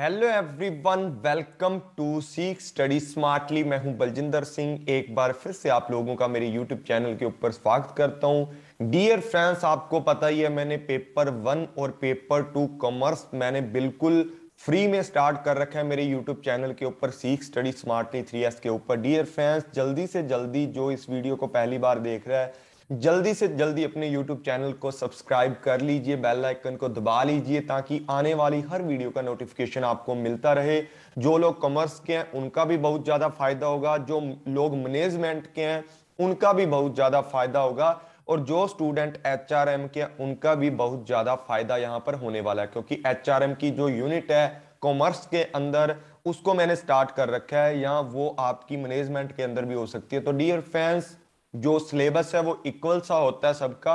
hello everyone welcome to Seekh study smartly मैं हूं बलजिंदर सिंह एक बार फिर से आप लोगों का मेरे यूट्यूब चैनल के ऊपर स्वागत करता हूं डियर फ्रेंड्स आपको पता ही है मैंने पेपर वन और पेपर टू कॉमर्स मैंने बिल्कुल फ्री में स्टार्ट कर रखा है मेरे यूट्यूब चैनल के ऊपर सीख स्टडी स्मार्टली थ्री के ऊपर डियर फ्रेंड्स जल्दी से जल्दी जो इस वीडियो को पहली बार देख रहा है जल्दी से जल्दी अपने YouTube चैनल को सब्सक्राइब कर लीजिए बेल आइकन को दबा लीजिए ताकि आने वाली हर वीडियो का नोटिफिकेशन आपको मिलता रहे जो लोग कॉमर्स के हैं उनका भी बहुत ज़्यादा फायदा होगा जो लोग मैनेजमेंट के हैं उनका भी बहुत ज़्यादा फायदा होगा और जो स्टूडेंट एच आर एम के उनका भी बहुत ज़्यादा फायदा यहाँ पर होने वाला है क्योंकि एच आर एम की जो यूनिट है कॉमर्स के अंदर उसको मैंने स्टार्ट कर रखा है या वो आपकी मैनेजमेंट के अंदर भी हो सकती है तो डियर फैंस जो सिलेबस है वो इक्वल सा होता है सबका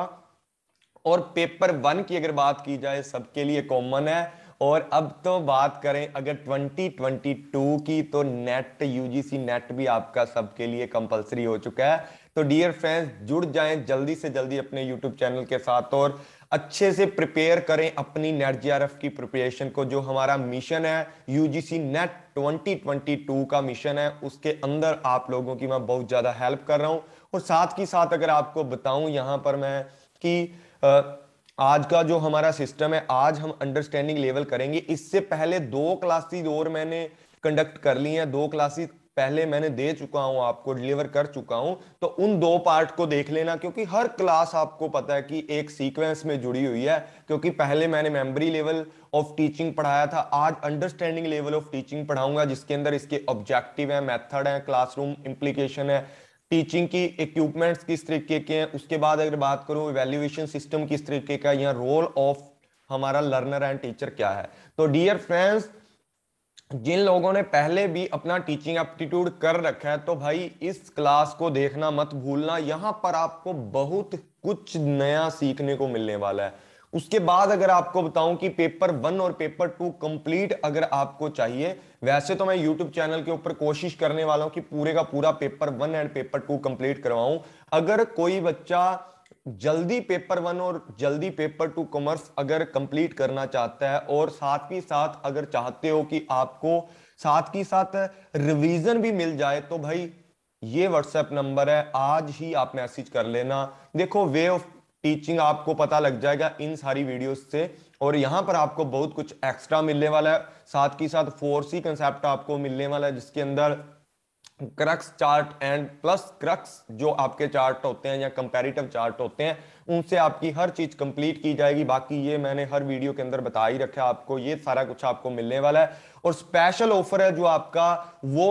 और पेपर वन की अगर बात की जाए सबके लिए कॉमन है और अब तो बात करें अगर 2022 की तो नेट यूजीसी नेट भी आपका सबके लिए कंपलसरी हो चुका है तो डियर फ्रेंड्स जुड़ जाएं जल्दी से जल्दी अपने यूट्यूब चैनल के साथ और अच्छे से प्रिपेयर करें अपनी नेट जीआरएफ की प्रिपरेशन को जो हमारा मिशन है यूजीसी नेट 2022 का मिशन है उसके अंदर आप लोगों की मैं बहुत ज़्यादा हेल्प कर रहा हूं और साथ ही साथ अगर आपको बताऊं यहां पर मैं कि आज का जो हमारा सिस्टम है आज हम अंडरस्टैंडिंग लेवल करेंगे इससे पहले दो क्लासेस और मैंने कंडक्ट कर ली हैं दो क्लासेस पहले मैंने दे चुका हूं आपको डिलीवर कर चुका हूं तो उन दो पार्ट को देख लेना क्योंकि हर क्लास आपको पता है कि एक सीक्वेंस में जुड़ी हुई है क्योंकि पहले मैंने मेमोरी लेवल ऑफ टीचिंग पढ़ाया था आज अंडरस्टैंडिंग लेवल ऑफ टीचिंग पढ़ाऊंगा जिसके अंदर इसके ऑब्जेक्टिव है मेथड है क्लासरूम इम्प्लीकेशन है टीचिंग की इक्विपमेंट्स किस तरीके के हैं उसके बाद अगर बात करूँ इवेल्युएशन सिस्टम किस तरीके का या रोल ऑफ हमारा लर्नर एंड टीचर क्या है तो डियर फ्रेंड्स जिन लोगों ने पहले भी अपना टीचिंग एप्टीट्यूड कर रखा है तो भाई इस क्लास को देखना मत भूलना यहाँ पर आपको बहुत कुछ नया सीखने को मिलने वाला है उसके बाद अगर आपको बताऊं कि पेपर वन और पेपर टू कंप्लीट अगर आपको चाहिए वैसे तो मैं यूट्यूब चैनल के ऊपर कोशिश करने वाला हूं कि पूरे का पूरा paper one and paper two complete करवाऊं अगर कोई बच्चा जल्दी पेपर वन और जल्दी पेपर टू कॉमर्स अगर कंप्लीट करना चाहता है और साथ ही साथ अगर चाहते हो कि आपको साथ ही साथ रिवीजन भी मिल जाए तो भाई ये व्हाट्सएप नंबर है आज ही आप मैसेज कर लेना देखो वे ऑफ टीचिंग आपको पता लग जाएगा इन सारी वीडियोस से और यहां पर आपको बहुत कुछ एक्स्ट्रा मिलने वाला है साथ ही साथ फोर सी कंसेप्ट आपको मिलने वाला है जिसके अंदर crux chart and plus crux जो आपके चार्ट होते हैं या कंपैरेटिव चार्ट होते हैं उनसे आपकी हर चीज कंप्लीट की जाएगी बाकी ये मैंने हर वीडियो के अंदर बता ही रखा आपको ये सारा कुछ आपको मिलने वाला है और स्पेशल ऑफर है जो आपका वो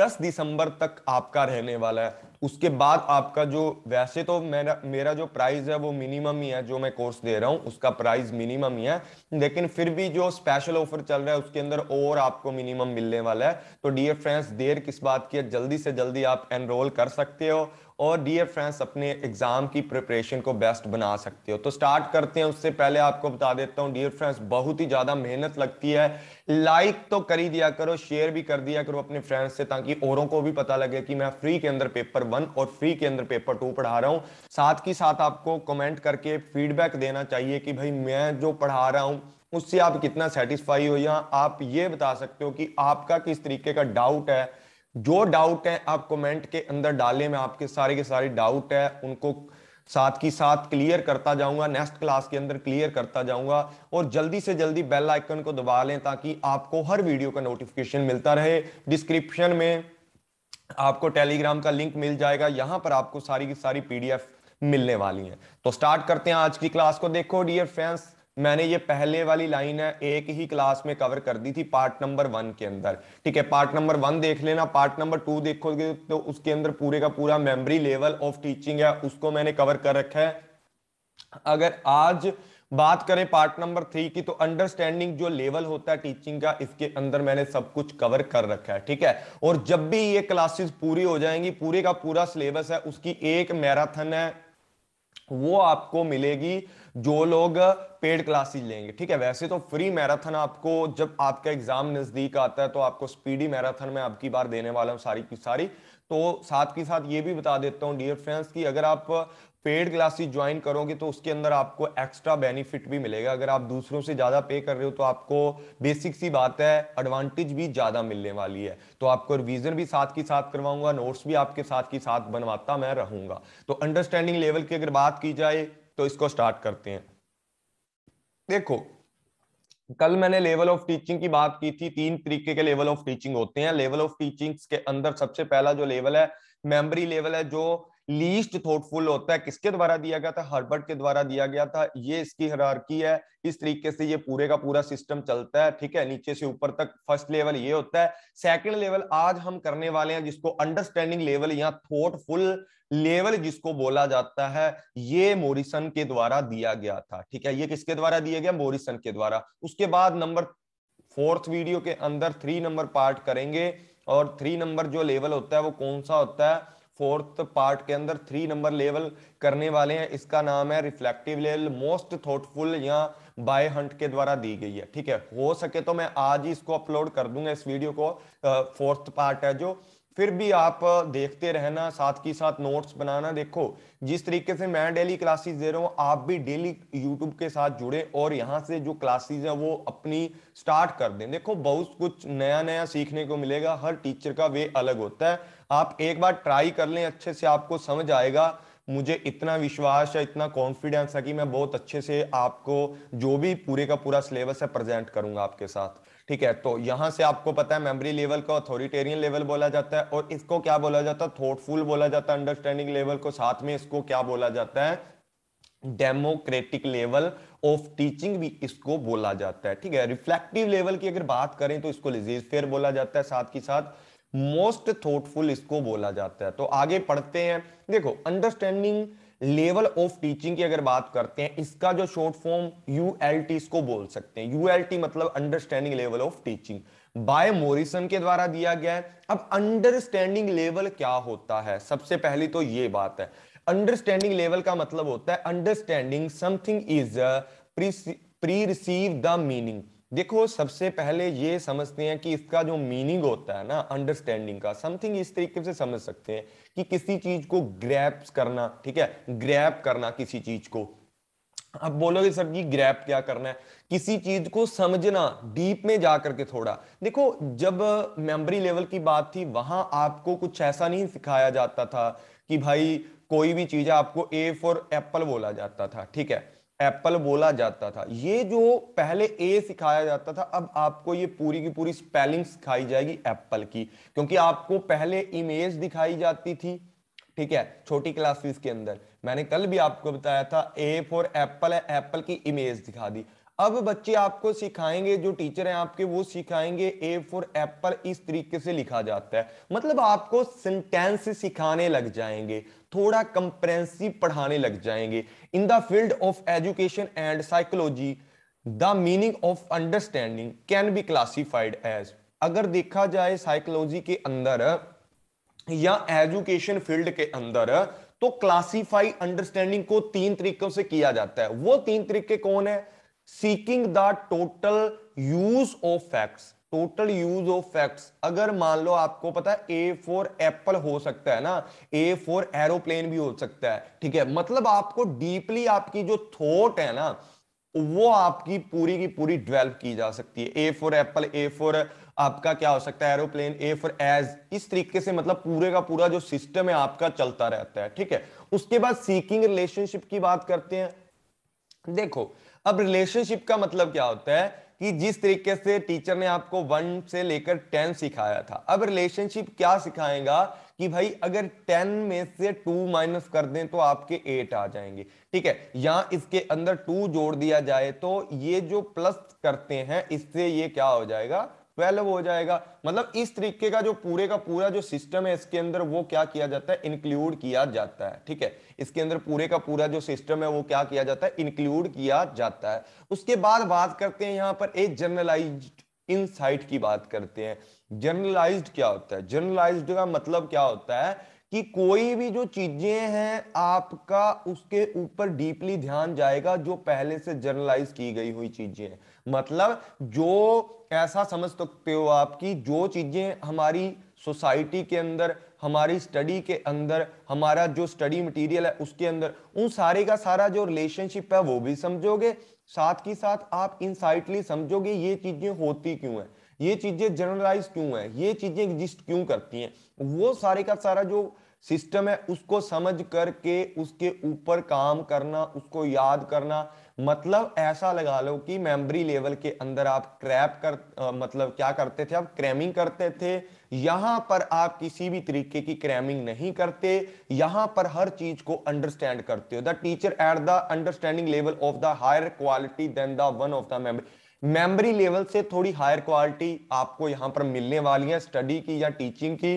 10 दिसंबर तक आपका रहने वाला है उसके बाद आपका जो वैसे तो मेरा मेरा जो प्राइस है वो मिनिमम ही है जो मैं कोर्स दे रहा हूँ उसका प्राइस मिनिमम ही है लेकिन फिर भी जो स्पेशल ऑफर चल रहा है उसके अंदर और आपको मिनिमम मिलने वाला है तो डियर फ्रेंड्स देर किस बात की है जल्दी से जल्दी आप एनरोल कर सकते हो और डियर फ्रेंड्स अपने एग्ज़ाम की प्रिपरेशन को बेस्ट बना सकते हो तो स्टार्ट करते हैं उससे पहले आपको बता देता हूँ डियर फ्रेंड्स बहुत ही ज़्यादा मेहनत लगती है लाइक तो कर ही दिया करो शेयर भी कर दिया करो अपने फ्रेंड्स से ताकि औरों को भी पता लगे कि मैं फ्री के अंदर पेपर वन और फ्री के अंदर पेपर टू पढ़ा रहा हूँ साथ ही साथ आपको कमेंट करके फीडबैक देना चाहिए कि भाई मैं जो पढ़ा रहा हूँ उससे आप कितना सेटिस्फाई हो या आप ये बता सकते हो कि आपका किस तरीके का डाउट है जो डाउट है आप कमेंट के अंदर डालें मैं आपके सारे के सारे डाउट है उनको साथ की साथ क्लियर करता जाऊंगा नेक्स्ट क्लास के अंदर क्लियर करता जाऊंगा और जल्दी से जल्दी बेल आइकन को दबा लें ताकि आपको हर वीडियो का नोटिफिकेशन मिलता रहे डिस्क्रिप्शन में आपको टेलीग्राम का लिंक मिल जाएगा यहां पर आपको सारी की सारी पीडीएफ मिलने वाली है तो स्टार्ट करते हैं आज की क्लास को देखो डियर फ्रेंड्स मैंने ये पहले वाली लाइन है एक ही क्लास में कवर कर दी थी पार्ट नंबर वन के अंदर ठीक है पार्ट नंबर वन देख लेना पार्ट नंबर टू देखोगे तो उसके अंदर पूरे का पूरा मेमोरी लेवल ऑफ टीचिंग है उसको मैंने कवर कर रखा है अगर आज बात करें पार्ट नंबर थ्री की तो अंडरस्टैंडिंग जो लेवल होता है टीचिंग का इसके अंदर मैंने सब कुछ कवर कर रखा है ठीक है और जब भी ये क्लासेस पूरी हो जाएंगी पूरे का पूरा सिलेबस है उसकी एक मैराथन है वो आपको मिलेगी जो लोग पेड क्लासेस लेंगे ठीक है वैसे तो फ्री मैराथन आपको जब आपका एग्जाम नजदीक आता है तो आपको स्पीडी मैराथन में आपकी बार देने वाला हूं सारी की सारी तो साथ के साथ ये भी बता देता हूँ डियर फ्रेंड्स कि अगर आप पेड क्लासेस ज्वाइन करोगे तो उसके अंदर आपको एक्स्ट्रा बेनिफिट भी मिलेगा अगर आप दूसरों से ज़्यादा पे कर रहे हो तो आपको बेसिक सी बात है एडवांटेज भी ज़्यादा मिलने वाली है तो आपको रिवीजन भी साथ की साथ करवाऊंगा नोट्स भी आपके साथ की साथ बनवाता मैं रहूंगा तो अंडरस्टैंडिंग लेवल की अगर बात की जाए तो इसको स्टार्ट करते हैं देखो कल मैंने लेवल ऑफ टीचिंग की बात की थी तीन तरीके के लेवल ऑफ टीचिंग होते हैं लेवल ऑफ टीचिंग्स के अंदर सबसे पहला जो लेवल है मेमोरी लेवल है जो लीस्ट थॉटफुल होता है किसके द्वारा दिया गया था हर्बर्ट के द्वारा दिया गया था ये इसकी हरारकी है इस तरीके से ये पूरे का पूरा सिस्टम चलता है ठीक है नीचे से ऊपर तक फर्स्ट लेवल ये होता है सेकंड लेवल आज हम करने वाले हैं जिसको अंडरस्टैंडिंग लेवल या थॉटफुल लेवल जिसको बोला जाता है ये मोरिसन के द्वारा दिया गया था ठीक है ये किसके द्वारा दिया गया मोरिसन के द्वारा उसके बाद नंबर फोर्थ वीडियो के अंदर थ्री नंबर पार्ट करेंगे और थ्री नंबर जो लेवल होता है वो कौन सा होता है फोर्थ पार्ट के अंदर थ्री नंबर लेवल करने वाले हैं इसका नाम है रिफ्लेक्टिव लेवल मोस्ट थॉटफुल या बाय हंट के द्वारा दी गई है ठीक है हो सके तो मैं आज ही इसको अपलोड कर दूंगा इस वीडियो को फोर्थ पार्ट है जो फिर भी आप देखते रहना साथ ही साथ नोट्स बनाना देखो जिस तरीके से मैं डेली क्लासेस दे रहा हूँ आप भी डेली यूट्यूब के साथ जुड़े और यहाँ से जो क्लासेस है वो अपनी स्टार्ट कर दें देखो बहुत कुछ नया नया सीखने को मिलेगा हर टीचर का वे अलग होता है आप एक बार ट्राई कर लें अच्छे से आपको समझ आएगा मुझे इतना विश्वास है इतना कॉन्फिडेंस है कि मैं बहुत अच्छे से आपको जो भी पूरे का पूरा सिलेबस है प्रेजेंट करूंगा आपके साथ ठीक है तो यहां से आपको पता है मेमोरी लेवल को अथॉरिटेरियन लेवल बोला जाता है और इसको क्या बोला जाता है थॉटफुल बोला जाता है अंडरस्टैंडिंग लेवल को साथ में इसको क्या बोला जाता है डेमोक्रेटिक लेवल ऑफ टीचिंग भी इसको बोला जाता है ठीक है रिफ्लेक्टिव लेवल की अगर बात करें तो इसको लिजीज फेयर बोला जाता है साथ ही साथ मोस्ट थॉटफुल इसको बोला जाता है तो आगे पढ़ते हैं देखो अंडरस्टैंडिंग लेवल ऑफ टीचिंग की अगर बात करते हैं इसका जो शॉर्ट फॉर्म यू एल इसको बोल सकते हैं यू मतलब understanding level of teaching by Morrison के द्वारा दिया गया है अब अंडरस्टैंडिंग लेवल क्या होता है सबसे पहली तो ये बात है अंडरस्टैंडिंग लेवल का मतलब होता है understanding something is perceive the meaning देखो सबसे पहले ये समझते हैं कि इसका जो मीनिंग होता है ना अंडरस्टैंडिंग का समथिंग इस तरीके से समझ सकते हैं कि किसी चीज को ग्रैप करना ठीक है ग्रैप करना किसी चीज को अब बोलोगे सर जी ग्रैप क्या करना है किसी चीज को समझना डीप में जा करके थोड़ा देखो जब मेमोरी लेवल की बात थी वहां आपको कुछ ऐसा नहीं सिखाया जाता था कि भाई कोई भी चीज आपको ए फॉर एप्पल बोला जाता था ठीक है एप्पल बोला जाता था ये जो पहले ए सिखाया जाता था अब आपको ये पूरी की पूरी स्पेलिंग सिखाई जाएगी एप्पल की क्योंकि आपको पहले इमेज दिखाई जाती थी ठीक है छोटी क्लासेस के अंदर मैंने कल भी आपको बताया था ए फॉर एप्पल है एप्पल की इमेज दिखा दी अब बच्चे आपको सिखाएंगे जो टीचर हैं आपके वो सिखाएंगे ए फॉर एप्पल इस तरीके से लिखा जाता है मतलब आपको सेंटेंस सिखाने लग जाएंगे थोड़ा कंप्रेंसिव पढ़ाने लग जाएंगे in the field of education and psychology the meaning of understanding can be classified as अगर देखा जाए साइकोलॉजी के अंदर या एजुकेशन फील्ड के अंदर तो क्लासिफाई अंडरस्टैंडिंग को तीन तरीकों से किया जाता है वो तीन तरीके कौन है seeking the total use of facts total use of facts अगर मान लो आपको पता है ए फोर एप्पल हो सकता है ना ए फोर एरोप्लेन भी हो सकता है ठीक है मतलब आपको डीपली आपकी जो थॉट है ना वो आपकी पूरी की पूरी डेवेल्प की जा सकती है A for apple A for आपका क्या हो सकता है एरोप्लेन ए फॉर एज इस तरीके से मतलब पूरे का पूरा जो सिस्टम है आपका चलता रहता है ठीक है उसके बाद सीकिंग रिलेशनशिप की बात करते हैं देखो अब रिलेशनशिप का मतलब क्या होता है कि जिस तरीके से टीचर ने आपको वन से लेकर टेन सिखाया था अब रिलेशनशिप क्या सिखाएगा कि भाई अगर टेन में से टू माइनस कर दें तो आपके एट आ जाएंगे ठीक है या इसके अंदर टू जोड़ दिया जाए तो ये जो प्लस करते हैं इससे ये क्या हो जाएगा ट्वेल्व हो जाएगा मतलब इस तरीके का जो पूरे का पूरा जो सिस्टम है इसके अंदर वो क्या किया जाता है इंक्लूड किया जाता है ठीक है इसके अंदर पूरे का पूरा जो सिस्टम है वो क्या किया जाता है इंक्लूड किया जाता है उसके बाद बात करते हैं यहां पर एक जर्नलाइज इनसाइट की बात करते हैं जर्नलाइज्ड क्या होता है जर्नलाइज्ड का मतलब क्या होता है कि कोई भी जो चीजें हैं आपका उसके ऊपर डीपली ध्यान जाएगा जो पहले से जर्नलाइज की गई हुई चीजें हैं मतलब जो ऐसा समझ सकते हो आप कि जो चीज़ें हमारी सोसाइटी के अंदर हमारी स्टडी के अंदर हमारा जो स्टडी मटेरियल है उसके अंदर उन सारे का सारा जो रिलेशनशिप है वो भी समझोगे साथ ही साथ आप इनसाइटली समझोगे ये चीज़ें होती क्यों है ये चीज़ें जनरलाइज क्यों है ये चीज़ें एग्जिस्ट क्यों करती हैं वो सारे का सारा जो सिस्टम है उसको समझ करके उसके ऊपर काम करना उसको याद करना मतलब ऐसा लगा लो कि मेमोरी लेवल के अंदर आप क्रैप कर आ, मतलब क्या करते थे आप क्रैमिंग करते थे यहां पर आप किसी भी तरीके की क्रैमिंग नहीं करते यहां पर हर चीज को अंडरस्टैंड करते हो the teacher at the understanding level of the higher quality than the one of the memory memory level से थोड़ी हायर क्वालिटी आपको यहां पर मिलने वाली है स्टडी की या टीचिंग की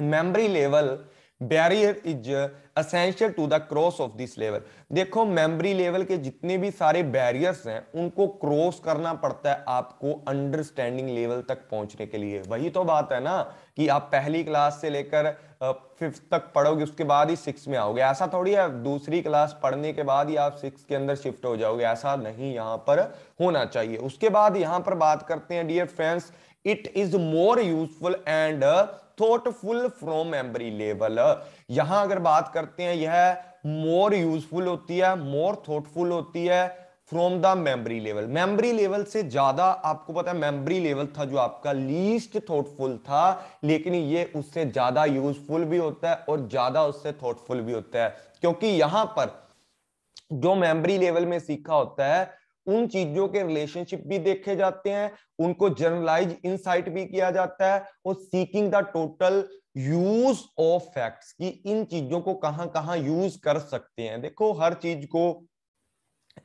memory level barrier is essential to the cross of this level देखो मेमोरी लेवल के जितने भी सारे बैरियर्स हैं उनको क्रॉस करना पड़ता है आपको अंडरस्टैंडिंग लेवल तक पहुंचने के लिए वही तो बात है ना कि आप पहली क्लास से लेकर फिफ्थ तक पढ़ोगे उसके बाद ही सिक्स में आओगे ऐसा थोड़ी है दूसरी क्लास पढ़ने के बाद ही आप सिक्स के अंदर शिफ्ट हो जाओगे ऐसा नहीं यहाँ पर होना चाहिए उसके बाद यहाँ पर बात करते हैं dear friends it is more useful and thoughtful from memory level यहां अगर बात करते हैं यह मोर यूजफुल होती है मोर थॉटफुल होती है from the memory level memory level से ज्यादा आपको पता है मेमोरी लेवल था जो आपका लीस्ट थॉटफुल था लेकिन ये उससे ज्यादा यूजफुल भी होता है और ज्यादा उससे थॉटफुल भी होता है क्योंकि यहां पर जो मेमोरी लेवल में सीखा होता है उन चीजों के रिलेशनशिप भी देखे जाते हैं उनको जर्नलाइज इनसाइट भी किया जाता है और seeking the total use of facts कि इन चीजों को कहां कहां यूज कर सकते हैं देखो हर चीज को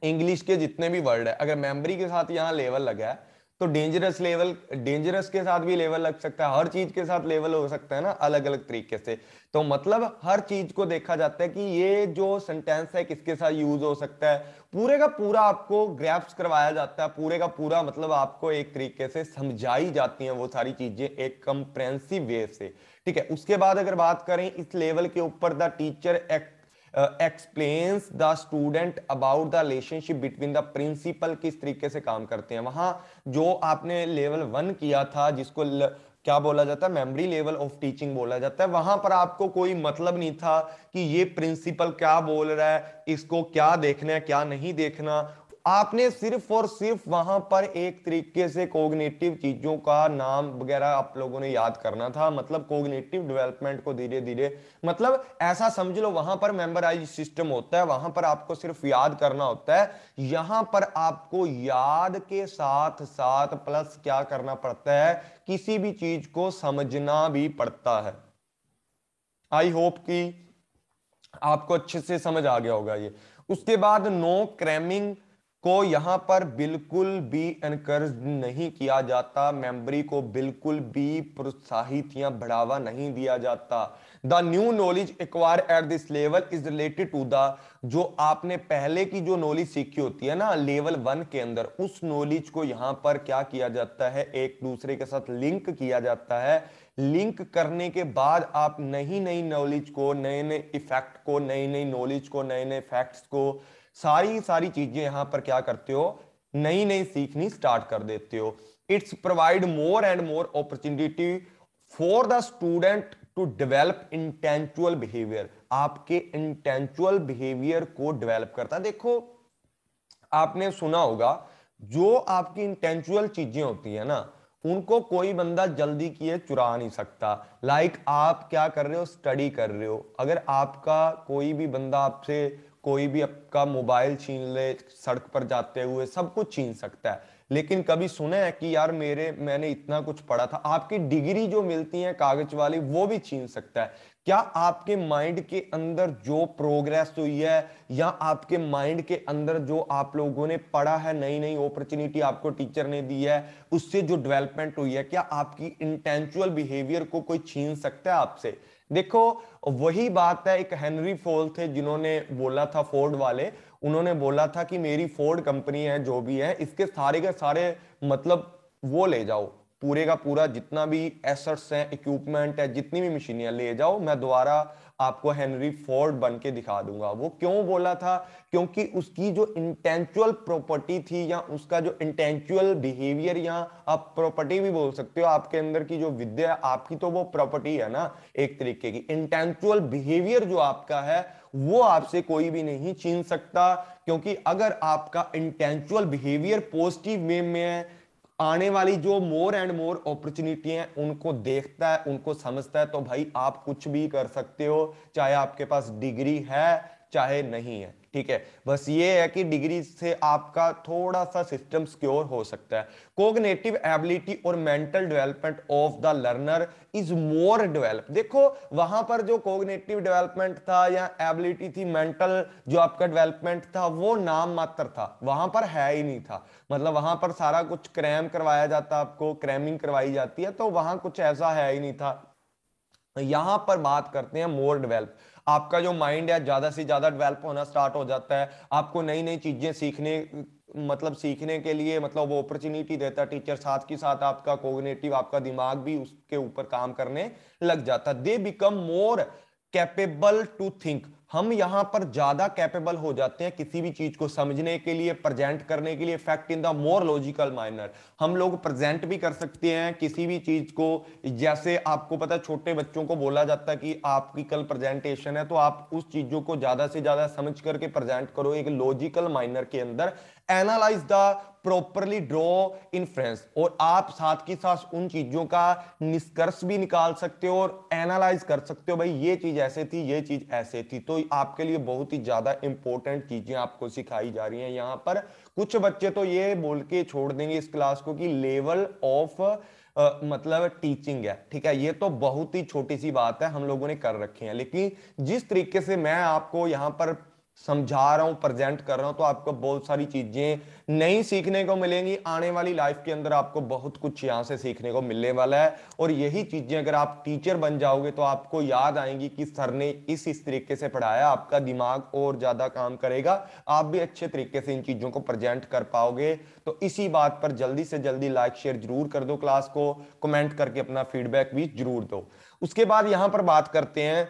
इंग्लिश के जितने भी वर्ड है अगर मेमोरी के साथ यहाँ लेवल लगा है तो डेंजरस लेवल डेंजरस के साथ भी लेवल लग सकता है हर चीज के साथ लेवल हो सकता है ना अलग अलग तरीके से तो मतलब हर चीज को देखा जाता है कि ये जो सेंटेंस है किसके साथ यूज हो सकता है पूरे का पूरा आपको ग्रैप्स करवाया जाता है पूरे का पूरा मतलब आपको एक तरीके से समझाई जाती है वो सारी चीजें एक कंप्रेंसिव वे से ठीक है उसके बाद अगर बात करें इस लेवल के ऊपर the teacher act explains the student about the relationship between the principle किस तरीके से काम करते हैं वहां जो आपने लेवल वन किया था जिसको ल, क्या बोला जाता है मेमोरी लेवल ऑफ टीचिंग बोला जाता है वहां पर आपको कोई मतलब नहीं था कि ये प्रिंसिपल क्या बोल रहा है इसको क्या देखना है क्या नहीं देखना आपने सिर्फ और सिर्फ वहां पर एक तरीके से कोग्नेटिव चीजों का नाम वगैरह आप लोगों ने याद करना था मतलब कोग्नेटिव डेवलपमेंट को धीरे धीरे मतलब ऐसा समझ लो वहां पर मेम्बराइज सिस्टम होता है वहां पर आपको सिर्फ याद करना होता है यहां पर आपको याद के साथ साथ प्लस क्या करना पड़ता है किसी भी चीज को समझना भी पड़ता है आई होप की आपको अच्छे से समझ आ गया होगा ये उसके बाद नो क्रैमिंग को यहां पर बिल्कुल भी एनकरेज नहीं किया जाता मेमोरी को बिल्कुल भी प्रोत्साहित या बढ़ावा नहीं दिया जाता the new knowledge acquire at this level is related to the जो आपने पहले की जो नॉलेज सीखी होती है ना लेवल वन के अंदर उस नॉलेज को यहाँ पर क्या किया जाता है एक दूसरे के साथ लिंक किया जाता है लिंक करने के बाद आप नई नई नॉलेज को नए नए इफेक्ट को नई नई नॉलेज को नए नए फैक्ट्स को सारी सारी चीजें यहाँ पर क्या करते हो नई नई सीखनी स्टार्ट कर देते हो it's provide more and more opportunity for the student to develop intellectual behaviour आपके इंटेंचुअल बिहेवियर को डेवलप करता देखो आपने सुना होगा जो आपकी इंटेंचुअल चीजें होती है ना उनको कोई बंदा जल्दी किए चुरा नहीं सकता लाइक like, आप क्या कर रहे हो स्टडी कर रहे हो अगर आपका कोई भी बंदा आपसे कोई भी आपका मोबाइल छीन ले सड़क पर जाते हुए सब कुछ छीन सकता है लेकिन कभी सुना है कि यार मेरे मैंने इतना कुछ पढ़ा था आपकी डिग्री जो मिलती है कागज वाली वो भी छीन सकता है क्या आपके माइंड के अंदर जो प्रोग्रेस हुई है या आपके माइंड के अंदर जो आप लोगों ने पढ़ा है नई नई अपॉर्चुनिटी आपको टीचर ने दी है उससे जो डेवलपमेंट हुई है क्या आपकी इंटेंचुअल बिहेवियर को कोई छीन सकता है आपसे देखो वही बात है एक हेनरी फोल थे जिन्होंने बोला था फोर्ड वाले उन्होंने बोला था कि मेरी फोर्ड कंपनी है जो भी है इसके सारे के सारे मतलब वो ले जाओ पूरे का पूरा जितना भी एसेट्स हैं इक्विपमेंट है जितनी भी मशीनियां ले जाओ मैं दोबारा आपको हेनरी फोर्ड बन के दिखा दूंगा वो क्यों बोला था क्योंकि उसकी जो इंटेंचुअल प्रॉपर्टी थी या उसका जो इंटेंचुअल बिहेवियर या आप प्रॉपर्टी भी बोल सकते हो आपके अंदर की जो विद्या है आपकी तो वो प्रॉपर्टी है ना एक तरीके की इंटेंचुअल बिहेवियर जो आपका है वो आपसे कोई भी नहीं छीन सकता क्योंकि अगर आपका इंटेंचुअल बिहेवियर पॉजिटिव वे में है आने वाली जो मोर एंड मोर अपॉर्चुनिटी है उनको देखता है उनको समझता है तो भाई आप कुछ भी कर सकते हो चाहे आपके पास डिग्री है चाहे नहीं है ठीक है बस ये है कि डिग्री से आपका थोड़ा सा सिस्टम सिक्योर हो सकता है कोग्नेटिव एबिलिटी और mental development of the learner is more develop देखो वहां पर जो कोग्नेटिव डेवलपमेंट था या एबिलिटी थी मेंटल जो आपका डेवलपमेंट था वो नाम मात्र था वहां पर है ही नहीं था मतलब वहां पर सारा कुछ क्रैम करवाया जाता आपको क्रैमिंग करवाई जाती है तो वहां कुछ ऐसा है ही नहीं था यहां पर बात करते हैं मोर डेवेल्प आपका जो माइंड है ज्यादा से ज्यादा डेवलप होना स्टार्ट हो जाता है आपको नई नई चीजें सीखने मतलब सीखने के लिए मतलब वो अपॉर्चुनिटी देता है टीचर साथ के साथ आपका कोग्नेटिव आपका दिमाग भी उसके ऊपर काम करने लग जाता है they become more capable to think हम यहां पर ज्यादा कैपेबल हो जाते हैं किसी भी चीज को समझने के लिए प्रेजेंट करने के लिए fact in the more logical manner हम लोग प्रेजेंट भी कर सकते हैं किसी भी चीज को जैसे आपको पता छोटे बच्चों को बोला जाता है कि आपकी कल प्रेजेंटेशन है तो आप उस चीजों को ज्यादा से ज्यादा समझ करके प्रेजेंट करो एक लॉजिकल माइनर के अंदर analyse the properly draw inference और आप साथ के साथ उन चीजों का निष्कर्ष भी निकाल सकते हो और एनालाइज कर सकते हो भाई ये चीज ऐसे थी ये चीज ऐसे थी तो आपके लिए बहुत ही ज्यादा इंपॉर्टेंट चीजें आपको सिखाई जा रही हैं यहाँ पर कुछ बच्चे तो ये बोल के छोड़ देंगे इस क्लास को कि लेवल ऑफ Uh, मतलब टीचिंग है ठीक है ये तो बहुत ही छोटी सी बात है हम लोगों ने कर रखी है लेकिन जिस तरीके से मैं आपको यहाँ पर समझा रहा हूं प्रेजेंट कर रहा हूं तो आपको बहुत सारी चीजें नई सीखने को मिलेंगी आने वाली लाइफ के अंदर आपको बहुत कुछ यहां से सीखने को मिलने वाला है और यही चीजें अगर आप टीचर बन जाओगे तो आपको याद आएंगी कि सर ने इस इस तरीके से पढ़ाया आपका दिमाग और ज्यादा काम करेगा आप भी अच्छे तरीके से इन चीजों को प्रेजेंट कर पाओगे तो इसी बात पर जल्दी से जल्दी लाइक शेयर जरूर कर दो क्लास को कमेंट करके अपना फीडबैक भी जरूर दो उसके बाद यहां पर बात करते हैं